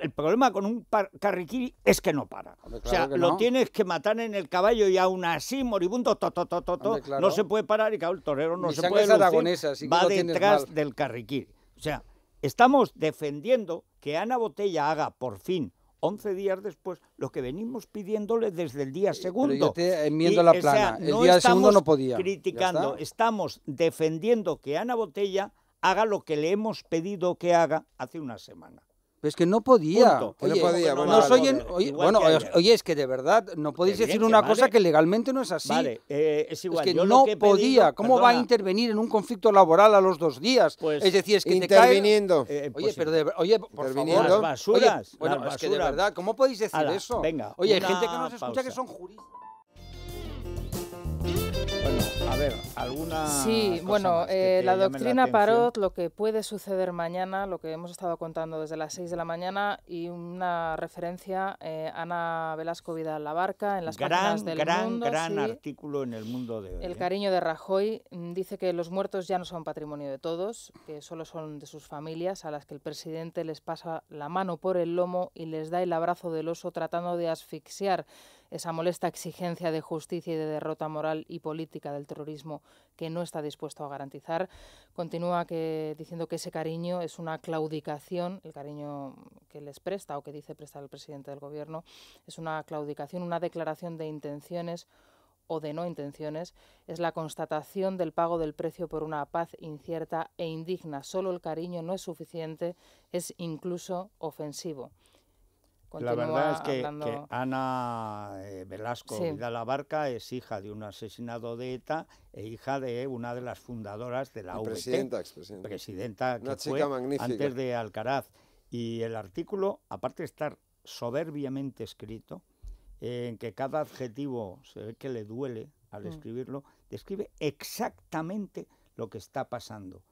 el problema con un carriquiri es que no para. o sea, lo tienes que matar en el caballo y aún así, moribundo, to, to, no se puede parar y claro, el torero no se puede va detrás del Carriquí. O sea, estamos defendiendo que Ana Botella haga por fin 11 días después lo que venimos pidiéndole desde el día eh, segundo. enmiendo la plana. el día segundo no podía. criticando, estamos defendiendo que Ana Botella haga lo que le hemos pedido que haga hace una semana. Pero es que no podía. Oye, no podía. Bueno, oye, oye, es que de verdad no podéis decir una cosa que legalmente no es así. eh, es igual. que no podía. ¿Cómo va a intervenir en un conflicto laboral a los dos días? Pues es decir, es que te cae... Eh, eh, oye, pues pero de, oye, por favor. Las basuras. bueno, es que de verdad, ¿cómo podéis decir eso? Venga. Oye, hay gente que nos escucha que son juristas alguna. Sí, bueno, eh, la doctrina Parot, lo que puede suceder mañana, lo que hemos estado contando desde las 6 de la mañana y una referencia eh, Ana Velasco Vidal La Barca en las gran, del gran, Gran, gran artículo en el mundo de hoy. El ¿eh? cariño de Rajoy mm, dice que los muertos ya no son patrimonio de todos, que solo son de sus familias, a las que el presidente les pasa la mano por el lomo y les da el abrazo del oso tratando de asfixiar esa molesta exigencia de justicia y de derrota moral y política del terrorismo que no está dispuesto a garantizar. Continúa diciendo que ese cariño es una claudicación, el cariño que les presta o que dice prestar el presidente del Gobierno, es una claudicación, una declaración de intenciones o de no intenciones, es la constatación del pago del precio por una paz incierta e indigna. Solo el cariño no es suficiente, es incluso ofensivo la verdad es que, Ana eh, Velasco Vidalabarca es hija de un asesinado de ETA e hija de una de las fundadoras de la UGT. E presidenta, expresidenta. presidenta que antes de Alcaraz. Y el artículo, aparte de estar soberbiamente escrito, en que cada adjetivo se ve que le duele al mm. escribirlo, describe exactamente lo que está pasando.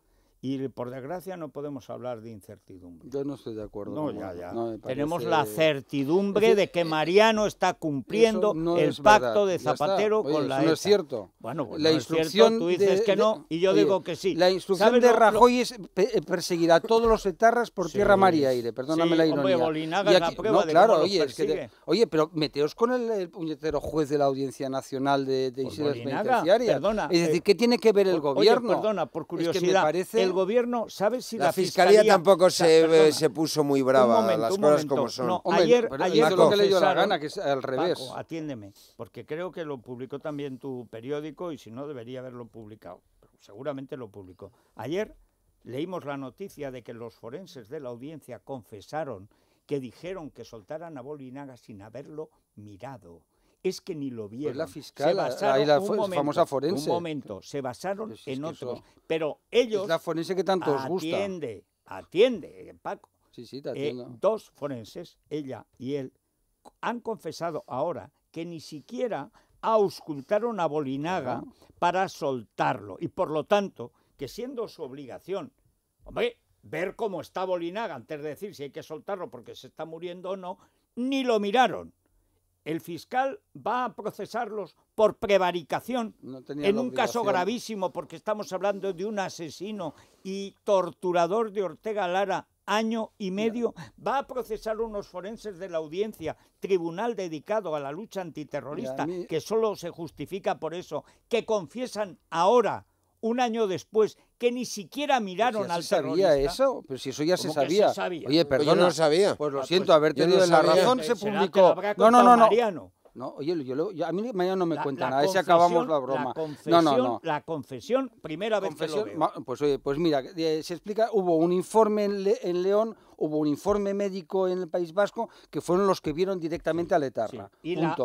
Y por desgracia no podemos hablar de incertidumbre. Yo no estoy de acuerdo. No, ya, ya. Tenemos la certidumbre de que eh, Mariano está cumpliendo el pacto de Zapatero con pues la no es cierto. Bueno, la instrucción tú dices que no y yo digo que sí. La instrucción de Rajoy es eh, perseguir a todos los etarras por tierra, María y aire. Perdóname la ironía. no, claro, oye, es que oye, pero meteos con el, puñetero juez de la Audiencia Nacional de, de pues Perdona, es decir, eh, ¿qué tiene que ver el gobierno? perdona, por curiosidad el gobierno, ¿sabes si la, la fiscalía, tampoco se, puso muy brava? las cosas como son. No, ayer, ayer que le dio la gana, que es al revés. atiéndeme, porque creo que lo publicó también tu periódico y si no debería haberlo publicado. Seguramente lo publicó. Ayer leímos la noticia de que los forenses de la audiencia confesaron que dijeron que soltaran a Bolinaga sin haberlo mirado es que ni lo pues vieron. la fiscal, la famosa forense. Un momento, se basaron pues en otros. pero ellos. Es la forense que tanto os gusta. Atiende, atiende, eh, Paco. Sí, sí, te atiendo. Eh, dos forenses, ella y él, han confesado ahora que ni siquiera auscultaron a Bolinaga para soltarlo. Y por lo tanto, que siendo su obligación, hombre, ver cómo está Bolinaga antes de decir si hay que soltarlo porque se está muriendo o no, ni lo miraron el fiscal va a procesarlos por prevaricación en un caso gravísimo, porque estamos hablando de un asesino y torturador de Ortega Lara año y medio, va a procesar unos forenses de la audiencia, tribunal dedicado a la lucha antiterrorista, que solo se justifica por eso, que confiesan ahora un año después que ni siquiera miraron al eso? Pero pues si eso ya se sabía. Oye, perdón. Pues no sabía. Pues lo ah, siento, pues haber tenido la razón eh, se publicó. No, no, no, no, oye, yo, a mí mañana no me cuentan a nada, si acabamos la broma. no, no, no. La confesión, primera vez que lo veo. Pues oye, pues mira, eh, se explica, hubo un informe en, León, hubo un informe médico en el País Vasco, que fueron los que vieron directamente a Letarra. Y, La,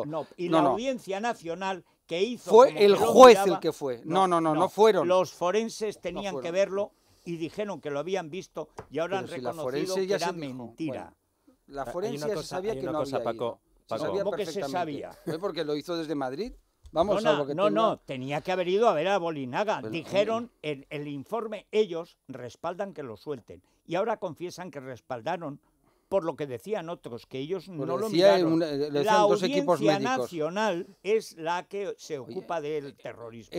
Audiencia Nacional que hizo... Fue el juez el que fue. No, no, no, no, fueron. Los forenses tenían que verlo y dijeron que lo habían visto y ahora han reconocido que era mentira. la forense sabía que no había que se sabía? Porque lo hizo desde Madrid. Vamos no, no, no, tenía que haber ido a ver a Bolinaga. Dijeron en el informe, ellos respaldan que lo suelten. Y ahora confiesan que respaldaron por lo que decían otros, que ellos pues no lo miraron. Eh, la audiencia nacional es la que se ocupa del eh, terrorismo.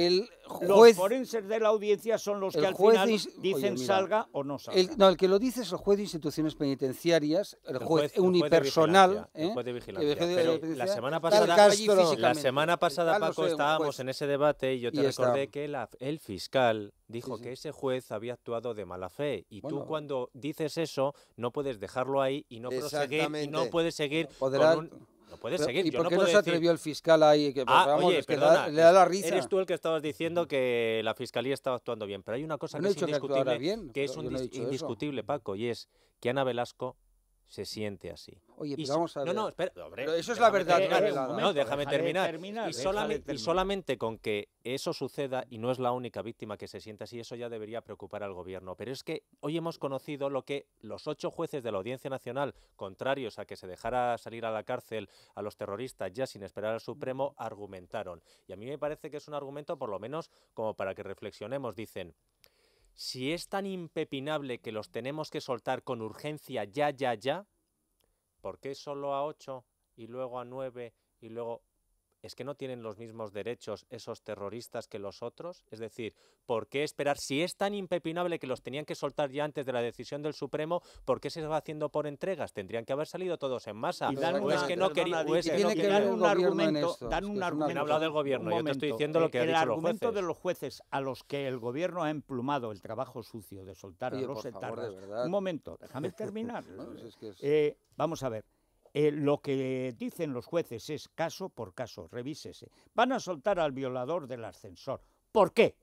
los forenses de la audiencia son los que al final dicen salga o no salga. no, el que lo dice es el juez de instituciones penitenciarias, el, juez, unipersonal. El juez de vigilancia. la semana pasada, la semana pasada Paco, estábamos en ese debate y yo te recordé que el fiscal dijo que ese juez había actuado de mala fe y tú eh cuando dices eso no puedes dejarlo ahí y no no puedes seguir con No puedes seguir. ¿Y por qué no, se atrevió el fiscal ahí? Ah, oye, perdona, le da la risa. Eres tú el que estabas diciendo que la fiscalía estaba actuando bien. Pero hay una cosa que, es indiscutible, que es indiscutible, Paco, y es que Ana Velasco se siente así. Oye, pues vamos a ver. No, no, espera. pero eso es la verdad. no, déjame terminar. y, solamente, terminar. y solamente con que eso suceda y no es la única víctima que se siente así, eso ya debería preocupar al gobierno. Pero es que hoy hemos conocido lo que los ocho jueces de la Audiencia Nacional, contrarios a que se dejara salir a la cárcel a los terroristas ya sin esperar al Supremo, argumentaron. Y a mí me parece que es un argumento, por lo menos, como para que reflexionemos. Dicen si es tan impepinable que los tenemos que soltar con urgencia ya, ya, ya, ¿por qué solo a 8 y luego a 9 y luego ¿Es que no tienen los mismos derechos esos terroristas que los otros? Es decir, ¿por qué esperar? Si es tan impepinable que los tenían que soltar ya antes de la decisión del Supremo, ¿por qué se va haciendo por entregas? Tendrían que haber salido todos en masa. Y es que no querían. Es que, no que un argumento. dan un argumento. hablado del gobierno. yo te estoy diciendo lo que han dicho El argumento de los jueces a los que el gobierno ha emplumado el trabajo sucio de soltar a los etarras. un momento, déjame terminar. Pues eh, vamos a ver. Eh, lo que dicen los jueces es caso por caso, revísese. Van a soltar al violador del ascensor. ¿Por qué?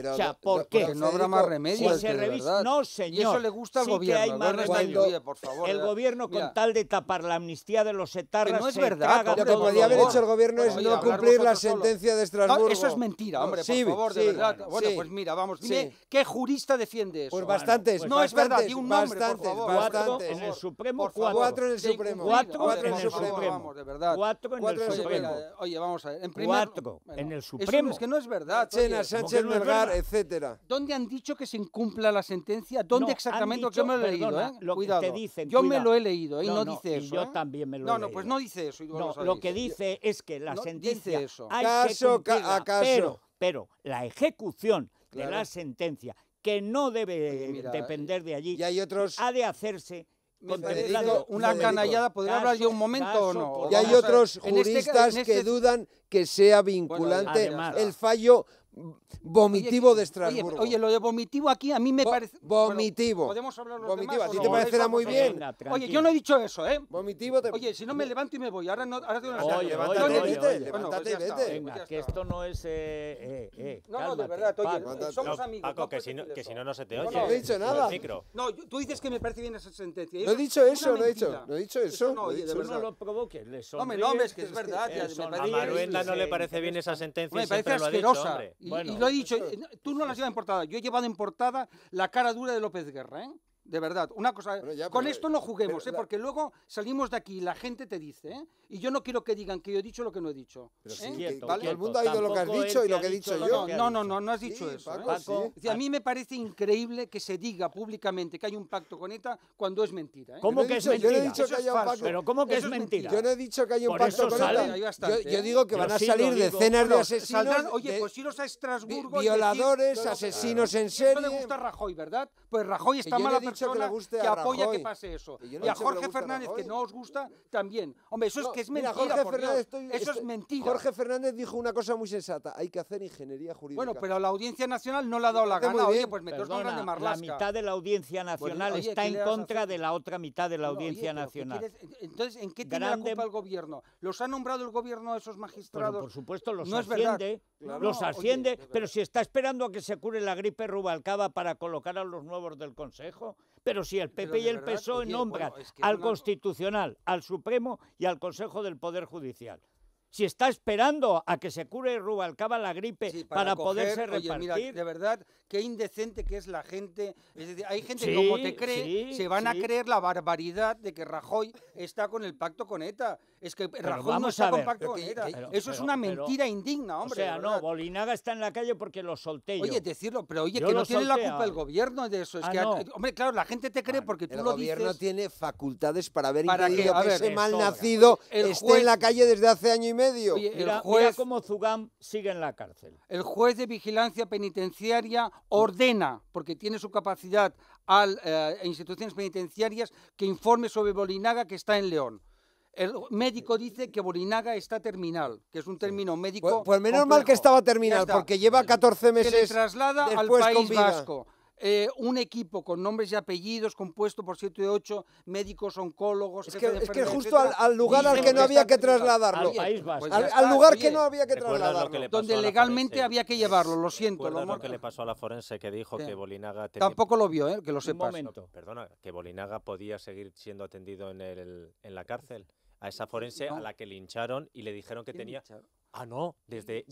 o sea, ¿por qué? Porque no habrá más remedio. no, señor. Y eso le gusta al sí gobierno. Que hay más remedio. por favor, el eh, gobierno, con tal de tapar la amnistía de los etarras, no es verdad. lo que podría haber hecho el gobierno es no cumplir la sentencia de Estrasburgo. No, eso es mentira, hombre, sí, por favor, sí, de verdad. Bueno, pues mira, vamos, dime qué jurista defiende eso. Pues bastantes. Pues no es verdad, di un nombre, bastantes, por favor. Cuatro en el Supremo, cuatro. en el Supremo. Cuatro en el Supremo. de verdad. Cuatro en el Supremo. Oye, vamos a ver. Cuatro en el Supremo. Es que no es verdad. Sánchez etcétera. ¿Dónde han dicho que se incumpla la sentencia? ¿Dónde exactamente? yo me lo he leído, ¿eh? cuidado. yo me lo he leído, ¿eh? Y No, dice eso. Yo ¿eh? también me lo he leído. No, no, pues no dice eso. lo, que dice es que la sentencia dice eso. hay caso, pero, la ejecución de la sentencia, que no debe depender de allí, y hay otros... ha de hacerse me una canallada, ¿podría hablar yo un momento o no? Y hay otros este juristas este que dudan que sea vinculante el fallo Vomitivo de Estrasburgo. Oye, lo de vomitivo aquí a mí me parece. Vomitivo. podemos hablar los vomitivo. ¿A ti te parecerá muy bien? oye, yo no he dicho eso, ¿eh? Vomitivo. Oye, si no me levanto y me voy. Ahora no. Ahora tengo una oye, levántate, oye, que esto no es. Eh, eh, no, eh, de verdad. Oye, somos amigos. Paco, que si, no, que si no, no se te oye. No, he dicho nada. No, tú dices que me parece bien esa sentencia. No he dicho eso, no he dicho. No he dicho eso. No, lo provoques. no, que es verdad. A Maruenda no le parece bien esa sentencia. Me parece asquerosa. Y, lo he dicho, eh, tú no has llevas en portada, yo he llevado en portada la cara dura de López Guerra, ¿eh? de verdad. Una cosa, con esto no juguemos, ¿eh? porque luego salimos de aquí y la gente te dice, ¿eh? y yo no quiero que digan que yo he dicho lo que no he dicho. Pero ¿eh? el mundo ha ido lo que has dicho y lo que he dicho yo. No, no, no, no has dicho eso. ¿eh? a mí me parece increíble que se diga públicamente que hay un pacto con ETA cuando es mentira. ¿Cómo que es mentira? Pero ¿cómo que es mentira? Yo no he dicho que haya un pacto con ETA. Yo digo que van a salir decenas de pues asesinos. Oye, pues iros a Estrasburgo. Violadores, asesinos en serie. no le gusta Rajoy, ¿verdad? Pues Rajoy está mala persona que, apoya que pase eso. Y, a Jorge Fernández, que no os gusta, también. Hombre, eso es que es mentira, Jorge Fernández, Eso es mentira. Jorge Fernández dijo una cosa muy sensata. Hay que hacer ingeniería jurídica. Bueno, pero la Audiencia Nacional no le ha dado la gana. Pues la mitad de la Audiencia Nacional está en contra de la otra mitad de la Audiencia Nacional. Entonces, ¿en qué tiene la culpa el gobierno? ¿Los ha nombrado el gobierno a esos magistrados? por supuesto, los asciende. los asciende, pero si está esperando a que se cure la gripe Rubalcaba para colocar a los nuevos del Consejo, pero si el PP y el PSOE nombran al Constitucional, al Supremo y al Consejo del Poder Judicial si está esperando a que se cure Rubalcaba la gripe para, poderse repartir. de verdad, qué indecente que es la gente. Es decir, hay gente que como te cree, se van a creer la barbaridad de que Rajoy está con el pacto con ETA. Es que Rajoy no está con pacto con ETA. Eso es una mentira indigna, hombre. O sea, no, Bolinaga está en la calle porque lo solté Oye, decirlo, pero oye, que no tiene la culpa el gobierno de eso. Es ah, hombre, claro, la gente te cree porque tú lo dices. El gobierno tiene facultades para ver. impedido que, ese nacido esté en la calle desde hace año y medio medio. juez, cómo Zugam sigue en la cárcel. El juez de vigilancia penitenciaria ordena, porque tiene su capacidad a eh, instituciones penitenciarias, que informe sobre Bolinaga que está en León. El médico dice que Bolinaga está terminal, que es un término médico. Pues, pues, menos mal que estaba terminal, porque lleva 14 meses. Que le traslada al País Vasco. Eh, un equipo con nombres y apellidos compuesto por 7 y 8 médicos, oncólogos. Es que, es que justo al, lugar al que no había que trasladarlo. Al, pues lugar que no había que trasladarlo. donde legalmente había que llevarlo, lo siento. Lo, lo, que le pasó a la forense que dijo que Bolinaga... Tenía... Tampoco lo vio, ¿eh? que lo sepas. Perdona, que Bolinaga podía seguir siendo atendido en, el, en la cárcel. A esa forense a la que lincharon y le dijeron que tenía... Ah, no, desde...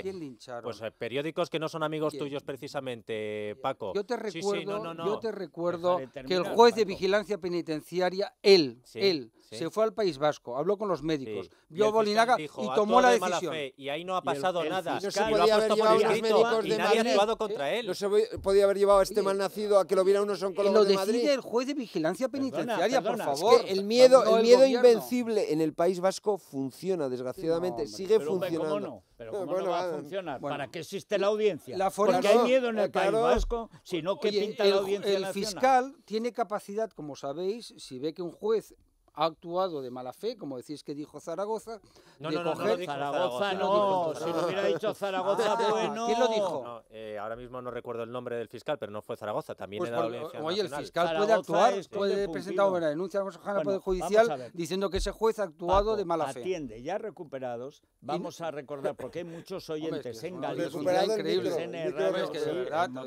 ¿Quién Pues eh, periódicos que no son amigos tuyos precisamente, Paco. Yo te recuerdo, Yo te recuerdo que el juez de vigilancia penitenciaria, él, él, se fue al País Vasco, habló con los médicos, vio a Bolinaga y tomó la decisión. y ahí no ha pasado nada. No se podía haber llevado nadie ha contra eh, él. No se podía haber llevado a este mal nacido a que lo viera unos eh, oncólogos de Madrid. el juez de vigilancia penitenciaria, por favor. el miedo, el miedo invencible en el País Vasco funciona, desgraciadamente. Sigue pero Cómo no, pero cómo no va a funcionar. ¿Para qué existe la audiencia? Porque hay miedo en el eh, País Vasco, sino que pinta la audiencia El fiscal tiene capacidad, como sabéis, si ve que un juez ha actuado de mala fe, como decís que dijo Zaragoza. No, no, no, dijo Zaragoza, no, si lo hubiera dicho Zaragoza, bueno. Ah, pues ¿Quién lo dijo? Eh, ahora mismo no recuerdo el nombre del fiscal, pero no fue Zaragoza, también pues, era nacional. Oye, el fiscal puede actuar, puede presentar una denuncia a Ojana bueno, Poder Judicial diciendo que ese juez ha actuado de mala fe. Atiende, ya recuperados, vamos a recordar, porque hay muchos oyentes en Galicia, en de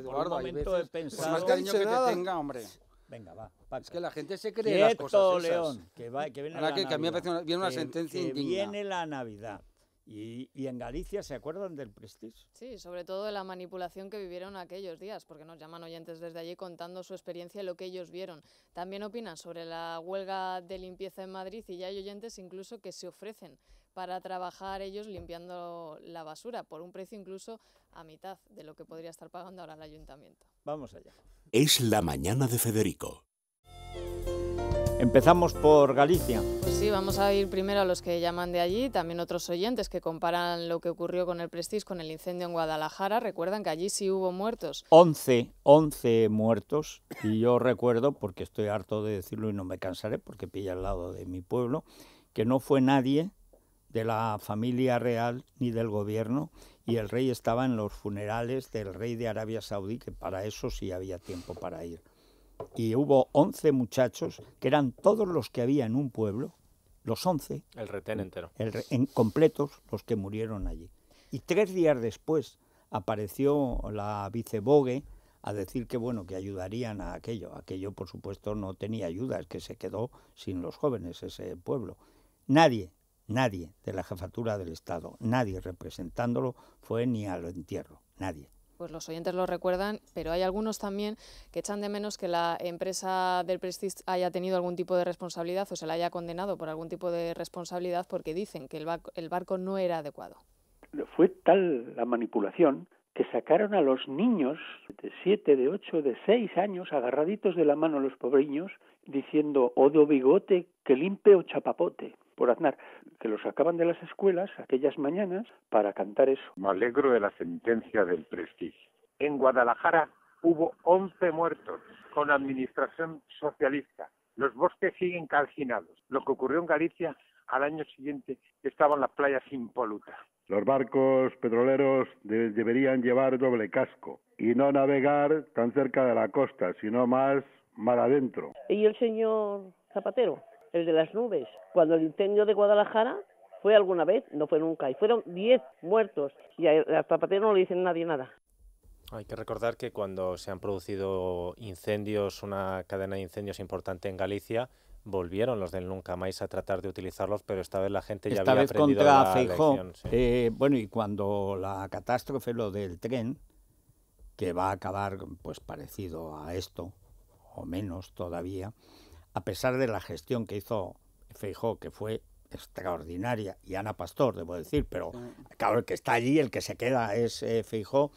por un momento he pensado... Más cariño pues que te tenga, hombre. Venga, va. Es que la gente se cree las cosas esas. León, que, va, viene la que, Navidad, que a mí me parece viene una sentencia Viene la Navidad. Y, en Galicia se acuerdan del prestigio? Sí, sobre todo de la manipulación que vivieron aquellos días, porque nos llaman oyentes desde allí contando su experiencia y lo que ellos vieron. También opinan sobre la huelga de limpieza en Madrid y ya hay oyentes incluso que se ofrecen para trabajar ellos limpiando la basura por un precio incluso a mitad de lo que podría estar pagando ahora el ayuntamiento. Vamos allá. Es la mañana de Federico. Empezamos por Galicia. Pues sí, vamos a ir primero a los que llaman de allí, también otros oyentes que comparan lo que ocurrió con el Prestige con el incendio en Guadalajara. Recuerdan que allí sí hubo muertos. 11, 11 muertos. Y yo recuerdo, porque estoy harto de decirlo y no me cansaré, porque pilla al lado de mi pueblo, que no fue nadie de la familia real ni del gobierno y el rey estaba en los funerales del rey de Arabia Saudí, que para eso sí había tiempo para ir. Y hubo 11 muchachos, que eran todos los que había en un pueblo, los 11. El retén entero. El en completos los que murieron allí. Y tres días después apareció la vicebogue a decir que bueno que ayudarían a aquello. Aquello por supuesto no tenía ayuda, es que se quedó sin los jóvenes ese pueblo. Nadie, Nadie de la jefatura del Estado, nadie representándolo fue ni al entierro, nadie pues los oyentes lo recuerdan, pero hay algunos también que echan de menos que la empresa del Prestige haya tenido algún tipo de responsabilidad o se la haya condenado por algún tipo de responsabilidad porque dicen que el barco, no era adecuado. Fue tal la manipulación que sacaron a los niños de 7, de 8, de 6 años agarraditos de la mano a los pobreños diciendo o bigote que limpe o chapapote por Aznar, que los sacaban de las escuelas aquellas mañanas para cantar eso. Me alegro de la sentencia del prestigio. En Guadalajara hubo 11 muertos con administración socialista. Los bosques siguen calcinados. Lo que ocurrió en Galicia al año siguiente estaban las playas impolutas. Los barcos petroleros deberían llevar doble casco y no navegar tan cerca de la costa, sino más mar adentro. ¿Y el señor Zapatero? de las nubes. Cuando el incendio de Guadalajara fue alguna vez, no fue nunca, y fueron 10 muertos, y a Zapatero no le dicen nadie nada. Hay que recordar que cuando se han producido incendios, una cadena de incendios importante en Galicia, volvieron los del Nunca Más a tratar de utilizarlos, pero esta vez la gente ya había aprendido contra la Feijó. Eh, bueno, y cuando la catástrofe, lo del tren, que va a acabar pues parecido a esto, o menos todavía, a pesar de la gestión que hizo Feijó, que fue extraordinaria, y Ana Pastor, debo decir, pero claro, el que está allí, el que se queda es eh, Feijóo,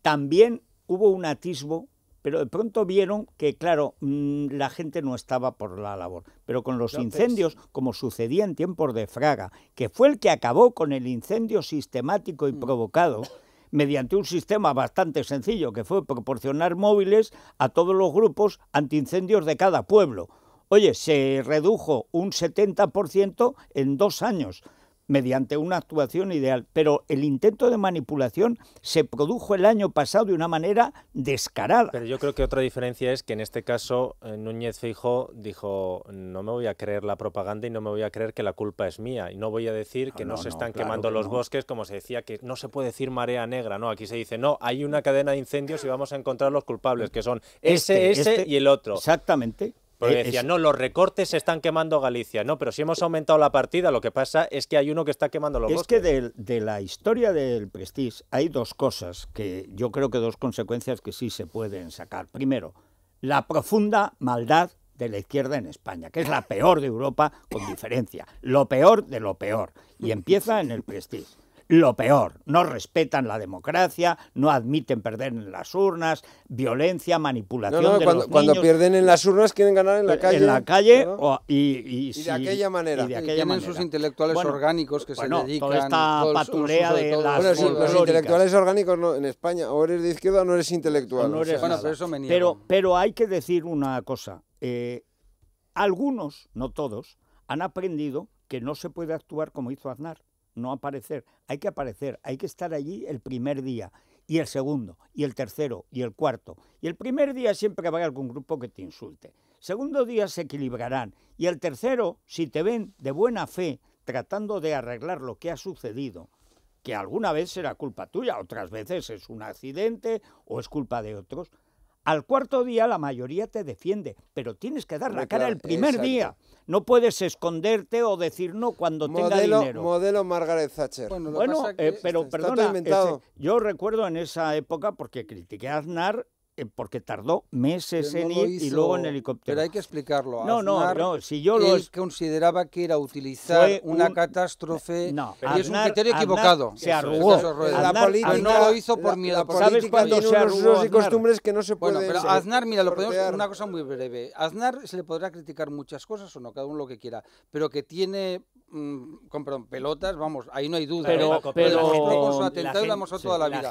también hubo un atisbo, pero de pronto vieron que, claro, mm, la gente no estaba por la labor. Pero con los pues, incendios, como sucedía en tiempos de Fraga, que fue el que acabó con el incendio sistemático y mm. provocado, mediante un sistema bastante sencillo, que fue proporcionar móviles a todos los grupos antiincendios de cada pueblo. Oye, se redujo un 70% en dos años mediante una actuación ideal, pero el intento de manipulación se produjo el año pasado de una manera descarada. Pero yo creo que otra diferencia es que en este caso eh, Núñez Fijo dijo, no me voy a creer la propaganda y no me voy a creer que la culpa es mía y no voy a decir que no, se están quemando los bosques como se decía que no se puede decir marea negra, no, aquí se dice, no, hay una cadena de incendios y vamos a encontrar los culpables que son este, ese, ese este, y el otro. Exactamente. Eh, no, los recortes están quemando Galicia. No, pero si hemos aumentado la partida, lo que pasa es que hay uno que está quemando los Es que de, de, la historia del Prestige hay dos cosas que yo creo que dos consecuencias que sí se pueden sacar. Primero, la profunda maldad de la izquierda en España, que es la peor de Europa con diferencia, lo peor de lo peor, y empieza en el Prestige lo peor. No respetan la democracia, no admiten perder en las urnas, violencia, manipulación cuando, pierden en las urnas quieren ganar en la calle. En la calle y, de aquella manera. Y sus intelectuales orgánicos que se dedican... Toda esta de, las bueno, Los intelectuales orgánicos en España, o eres de izquierda o no eres intelectual. No pero, pero, hay que decir una cosa. Eh, algunos, no todos, han aprendido que no se puede actuar como hizo Aznar no aparecer, hay que aparecer, hay que estar allí el primer día y el segundo y el tercero y el cuarto. Y el primer día siempre va a haber algún grupo que te insulte. Segundo día se equilibrarán y el tercero, si te ven de buena fe tratando de arreglar lo que ha sucedido, que alguna vez será culpa tuya, otras veces es un accidente o es culpa de otros, al cuarto día la mayoría te defiende, pero tienes que dar la cara el primer día. No puedes esconderte o decir no cuando tengas tenga dinero. Modelo Margaret Thatcher. Bueno, eh, pero perdona, eh, yo recuerdo en esa época, porque critiqué a Aznar, eh, porque tardó meses en ir y luego en helicóptero. Pero hay que explicarlo. Aznar, no, no, no, si yo lo... Él consideraba que era utilizar una catástrofe eh, no, y es un criterio equivocado. se arrugó. la no lo hizo por miedo. La, la ¿Sabes cuando se arrugó, y costumbres que no se pueden... Bueno, pero eh, Aznar, mira, lo podemos, una cosa muy breve. Aznar se le podrá criticar muchas cosas o no, cada uno lo que quiera, pero que tiene Mm, compran pelotas, vamos, ahí no hay duda. Pero, ¿eh? la gente toda la vida.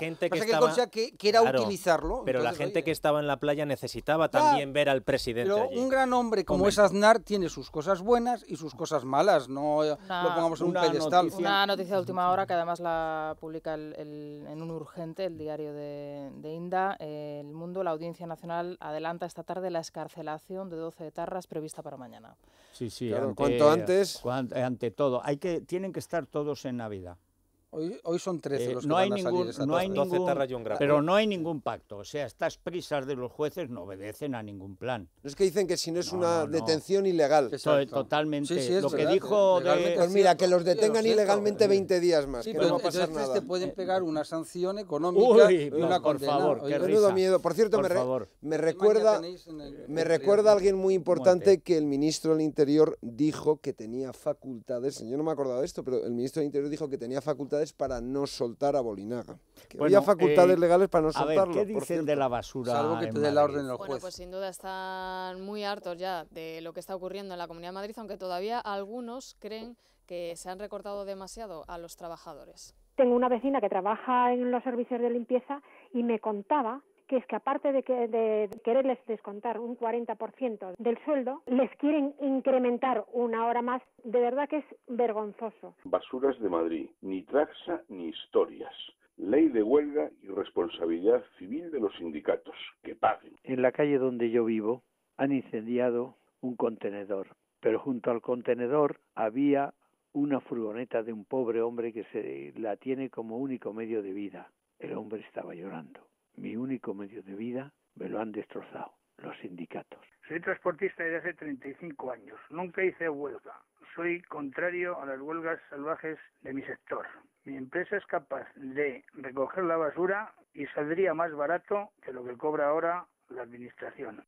que, estaba, era utilizarlo. Pero la gente que estaba en la playa necesitaba también ver al presidente. Pero un gran hombre como es Aznar tiene sus cosas buenas y sus cosas malas. No eh, lo pongamos en un pedestal. Noticia. Una noticia de última hora que además la publica el, en un urgente el diario de, Inda. el Mundo, la Audiencia Nacional adelanta esta tarde la escarcelación de 12 Tarras prevista para mañana. Sí, sí. cuanto antes todo. Hay que, tienen que estar todos en Navidad. Hoy, son 13 eh, los que no van hay a ningún, salir Pero no hay ningún pacto. O sea, estas prisas de los jueces no obedecen a ningún plan. Es que dicen que si no es una detención ilegal. Totalmente. lo que dijo eh, Pues mira, que los detengan ilegalmente 20 días más. pero no va a pasar nada. te pueden pegar una sanción económica por Favor, Por cierto, me, recuerda, me recuerda alguien muy importante que el ministro del Interior dijo que tenía facultades. Yo no me he acordado de esto, pero el ministro del Interior dijo que tenía facultades para no soltar a Bolinaga. había facultades eh, legales para no soltarlo. A ver, ¿qué dicen de la basura? Salvo que te la orden del juez. Bueno, pues sin duda están muy hartos ya de lo que está ocurriendo en la Comunidad de Madrid, aunque todavía algunos creen que se han recortado demasiado a los trabajadores. Tengo una vecina que trabaja en los servicios de limpieza y me contaba que es que aparte de, que, quererles descontar un 40% del sueldo, les quieren incrementar una hora más. De verdad que es vergonzoso. Basuras de Madrid, ni traxa ni historias ley de huelga y responsabilidad civil de los sindicatos, que paguen. En la calle donde yo vivo han incendiado un contenedor, pero junto al contenedor había una furgoneta de un pobre hombre que se la tiene como único medio de vida. El hombre estaba llorando mi único medio de vida, me lo han destrozado los sindicatos. Soy transportista desde hace 35 años. Nunca hice huelga. Soy contrario a las huelgas salvajes de mi sector. Mi empresa es capaz de recoger la basura y saldría más barato que lo que cobra ahora la administración.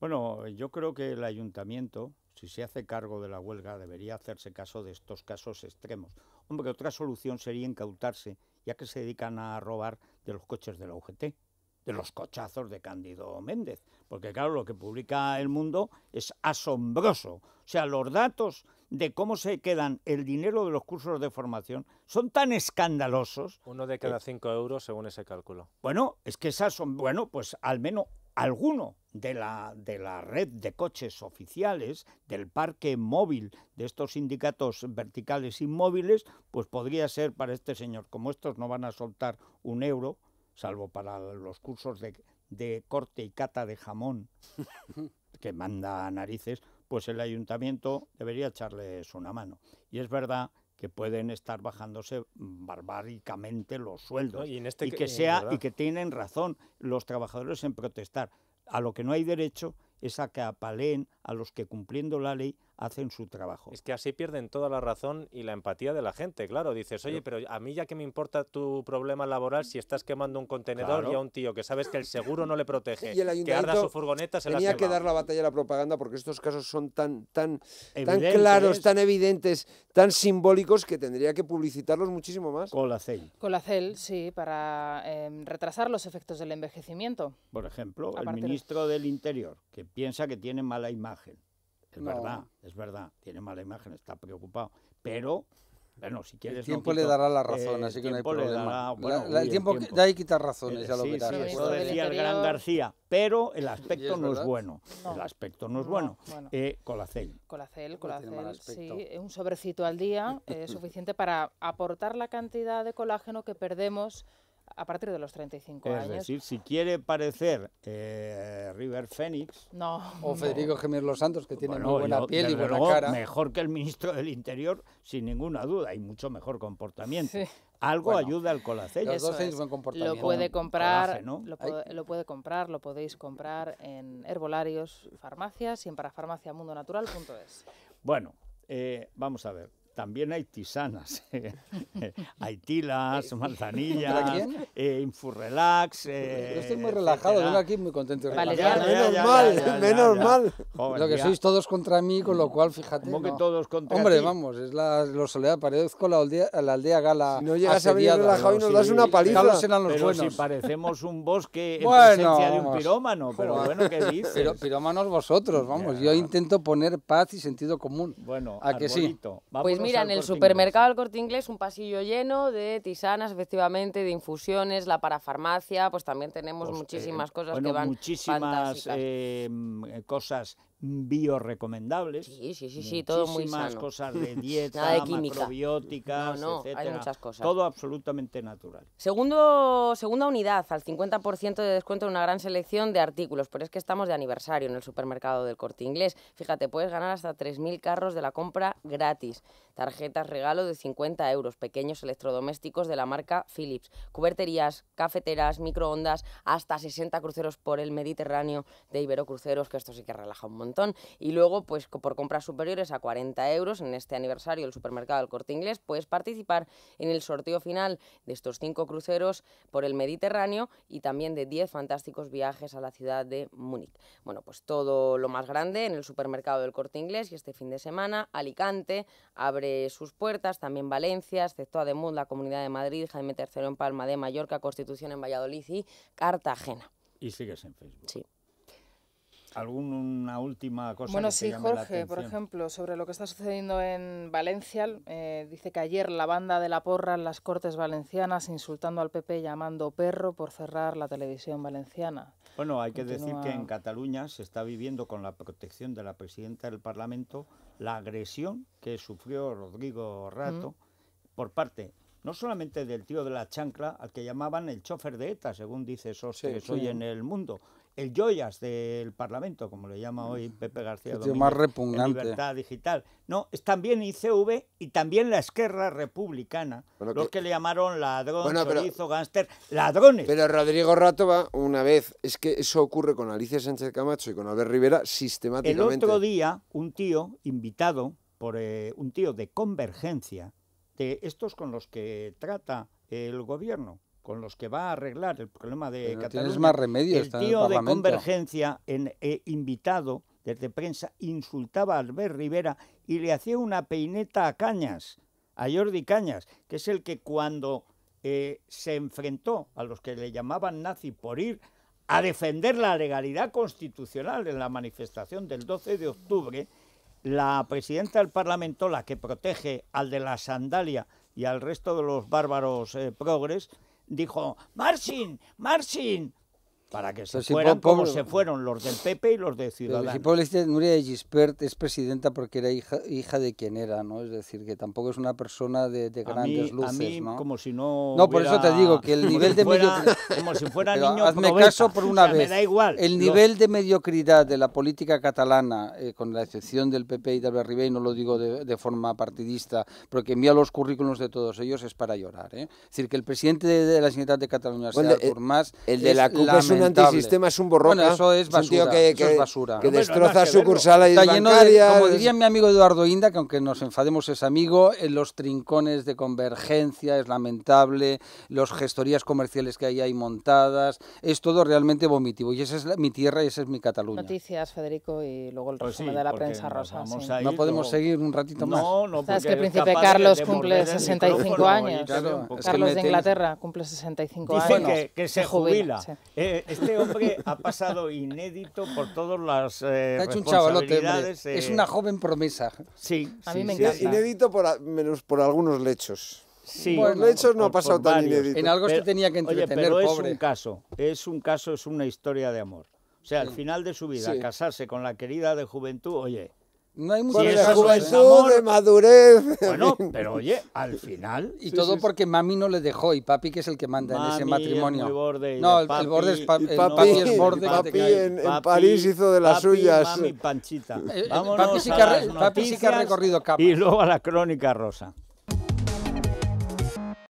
Bueno, yo creo que el ayuntamiento, si se hace cargo de la huelga, debería hacerse caso de estos casos extremos. Hombre, otra solución sería incautarse, ya que se dedican a robar de los coches de la UGT, de los cochazos de Cándido Méndez, porque claro, lo que publica El Mundo es asombroso. O sea, los datos de cómo se quedan el dinero de los cursos de formación son tan escandalosos. Uno de cada cinco euros según ese cálculo. Bueno, es que esas son, bueno, pues al menos alguno de la, de la red de coches oficiales, del parque móvil de estos sindicatos verticales inmóviles, pues podría ser para este señor. Como estos no van a soltar un euro, salvo para los cursos de, de corte y cata de jamón que manda narices, pues el ayuntamiento debería echarles una mano. Y es verdad que pueden estar bajándose barbáricamente los sueldos este y, que, eh, sea y que tienen razón los trabajadores en protestar. A lo que no hay derecho es a que apaleen a los que cumpliendo la ley hacen su trabajo. Es que así pierden toda la razón y la empatía de la gente, claro. Dices, oye, pero a mí ya que me importa tu problema laboral si estás quemando un contenedor y a un tío que sabes que el seguro no le protege, y que arda su furgoneta, se Tenía que dar la batalla a la propaganda porque estos casos son tan, tan, tan claros, tan evidentes, tan simbólicos que tendría que publicitarlos muchísimo más. la cel sí, para em, retrasar los efectos del envejecimiento. Por ejemplo, el ministro del Interior, que piensa que tiene mala imagen es verdad, es verdad. Tiene mala imagen, está preocupado. Pero bueno, si quieres, el tiempo le dará la razón, eh, así que no hay problema. el, tiempo, quita razones, ya lo decía el gran García, pero el aspecto no es bueno. El aspecto no es bueno. Eh, colacel. Colacel, colacel, sí. Un sobrecito al día es eh, suficiente para aportar la cantidad de colágeno que perdemos a partir de los 35 es años. Es decir, si quiere parecer eh, River Phoenix o Federico no. Los Santos, que tiene muy buena piel y buena cara. Mejor que el ministro del Interior, sin ninguna duda, Hay mucho mejor comportamiento. Algo ayuda al colacello. Lo puede comprar, buen comportamiento. lo, puede, lo, puede comprar, lo podéis comprar en herbolarios, farmacias y en parafarmaciamundonatural.es. Bueno, eh, vamos a ver también hay tisanas. Eh, hay tilas, manzanillas, eh, infurrelax. Eh, Yo estoy eh, muy relajado, vengo aquí muy contento. Vale, menos mal, menos mal. lo que sois todos contra mí, con lo cual, fíjate. ¿Cómo que todos contra Hombre, vamos, es la, soledad, parezco la aldea, gala. Si no llegas a venir relajado y nos das una paliza. Nos los pero si parecemos un bosque en presencia de un pirómano, pero bueno, ¿qué dices? Pero, pirómanos vosotros, vamos. Yo intento poner paz y sentido común. Bueno, ¿a que sí? Pues mira, en el supermercado del Corte Inglés un pasillo lleno de tisanas, efectivamente, de infusiones, la parafarmacia, pues también tenemos pues, eh, muchísimas cosas que van muchísimas em, eh, cosas Biorrecomendables Sí, sí, sí, sí, todo muy sano. cosas de dieta, de etcétera. Todo absolutamente natural. Segundo, segunda unidad, al 50% de descuento en una gran selección de artículos, pero es que estamos de aniversario en el supermercado del Corte Inglés. Fíjate, puedes ganar hasta 3.000 carros de la compra gratis. Tarjetas regalo de 50 euros, pequeños electrodomésticos de la marca Philips, cuberterías, cafeteras, microondas, hasta 60 cruceros por el Mediterráneo de Ibero Cruceros, que esto sí que relaja un montón y luego, pues por compras superiores a 40 euros en este aniversario del supermercado del Corte Inglés, puedes participar en el sorteo final de estos cinco cruceros por el Mediterráneo y también de 10 fantásticos viajes a la ciudad de Múnich. Bueno, pues todo lo más grande en el supermercado del Corte Inglés y este fin de semana Alicante abre sus puertas, también Valencia, excepto Ademud, la Comunidad de Madrid, Jaime III en Palma de Mallorca, Constitución en Valladolid y Cartagena. Y sigues en Facebook. Sí. ¿Alguna última cosa? Bueno, sí, Jorge, por ejemplo, sobre lo que está sucediendo en Valencia, eh, dice que ayer la banda de la porra en las Cortes Valencianas insultando al PP llamando perro por cerrar la televisión valenciana. Bueno, hay que decir que en Cataluña se está viviendo con la protección de la presidenta del Parlamento la agresión que sufrió Rodrigo Rato mm. por parte no solamente del tío de la chancla, al que llamaban el chofer de ETA, según dice Sos, que soy en el mundo, el Joyas del Parlamento, como le llama hoy Pepe García Domínguez, más repugnante. libertad digital. No, es también ICV y también la Esquerra Republicana, los que... le llamaron ladrón, chorizo, gánster, ladrones. Pero Rodrigo Rato una vez, es que eso ocurre con Alicia Sánchez Camacho y con Albert Rivera sistemáticamente. El otro día, un tío invitado por eh, un tío de Convergencia, de estos con los que trata el gobierno, con los que va a arreglar el problema de Cataluña. Tienes más remedio, el tío de Convergencia, eh, invitado desde prensa, insultaba a Albert Rivera y le hacía una peineta a Cañas, a Jordi Cañas, que es el que cuando eh, se enfrentó a los que le llamaban nazi por ir a defender la legalidad constitucional en la manifestación del 12 de octubre, la presidenta del Parlamento, la que protege al de la sandalia y al resto de los bárbaros eh, progres, dijo, Marcin, Marcin, para que se fueran como se fueron los del PP y los de Ciudadanos. Si Pablo, este Nuria Gispert es presidenta porque era hija, de quien era, ¿no? Es decir, que tampoco es una persona de, grandes luces, ¿no? como si no No, por eso te digo que el nivel de fuera, Como si fuera niño Hazme caso por una vez. Me da igual. El nivel de mediocridad de la política catalana, eh, con la excepción del PP y de Rivera y no lo digo de, forma partidista, porque que envía los currículums de todos ellos es para llorar, ¿eh? Es decir, que el presidente de, la Generalitat de Cataluña sea por eh, más... El de la CUP un antisistema, es un borrón. Bueno, eso es basura. Es que, es basura. que destroza sucursales Está lleno como diría mi amigo Eduardo Inda, que aunque nos enfademos es amigo, en los trincones de convergencia es lamentable, los gestorías comerciales que hay ahí montadas, es todo realmente vomitivo. Y esa es mi tierra y esa es mi Cataluña. Noticias, Federico, y luego el pues resumen de la prensa rosa. No podemos seguir un ratito más. No, no, Sabes que el príncipe Carlos cumple 65 años. Carlos de Inglaterra cumple 65 años. Dicen que se jubila. Eh, este hombre ha pasado inédito por todas las eh, Es eh, una joven promesa. Sí, a mí me Inédito por, menos por algunos lechos. Sí, por lechos no ha pasado tan inédito. En algo se tenía que entretener, oye, pero es un caso, es un caso, es una historia de amor. O sea, al final de su vida, casarse con la querida de juventud, oye, no hay mucho. juventud, de madurez. Bueno, pero oye, al final. Y todo porque mami no le dejó y papi, que es el que manda en ese matrimonio. no, el, papi, borde es papi. papi, borde. Papi, que en, París hizo de las suyas. Mami Panchita. Eh, eh, papi, sí que, ha, papi que ha recorrido capa. Y luego a la crónica rosa.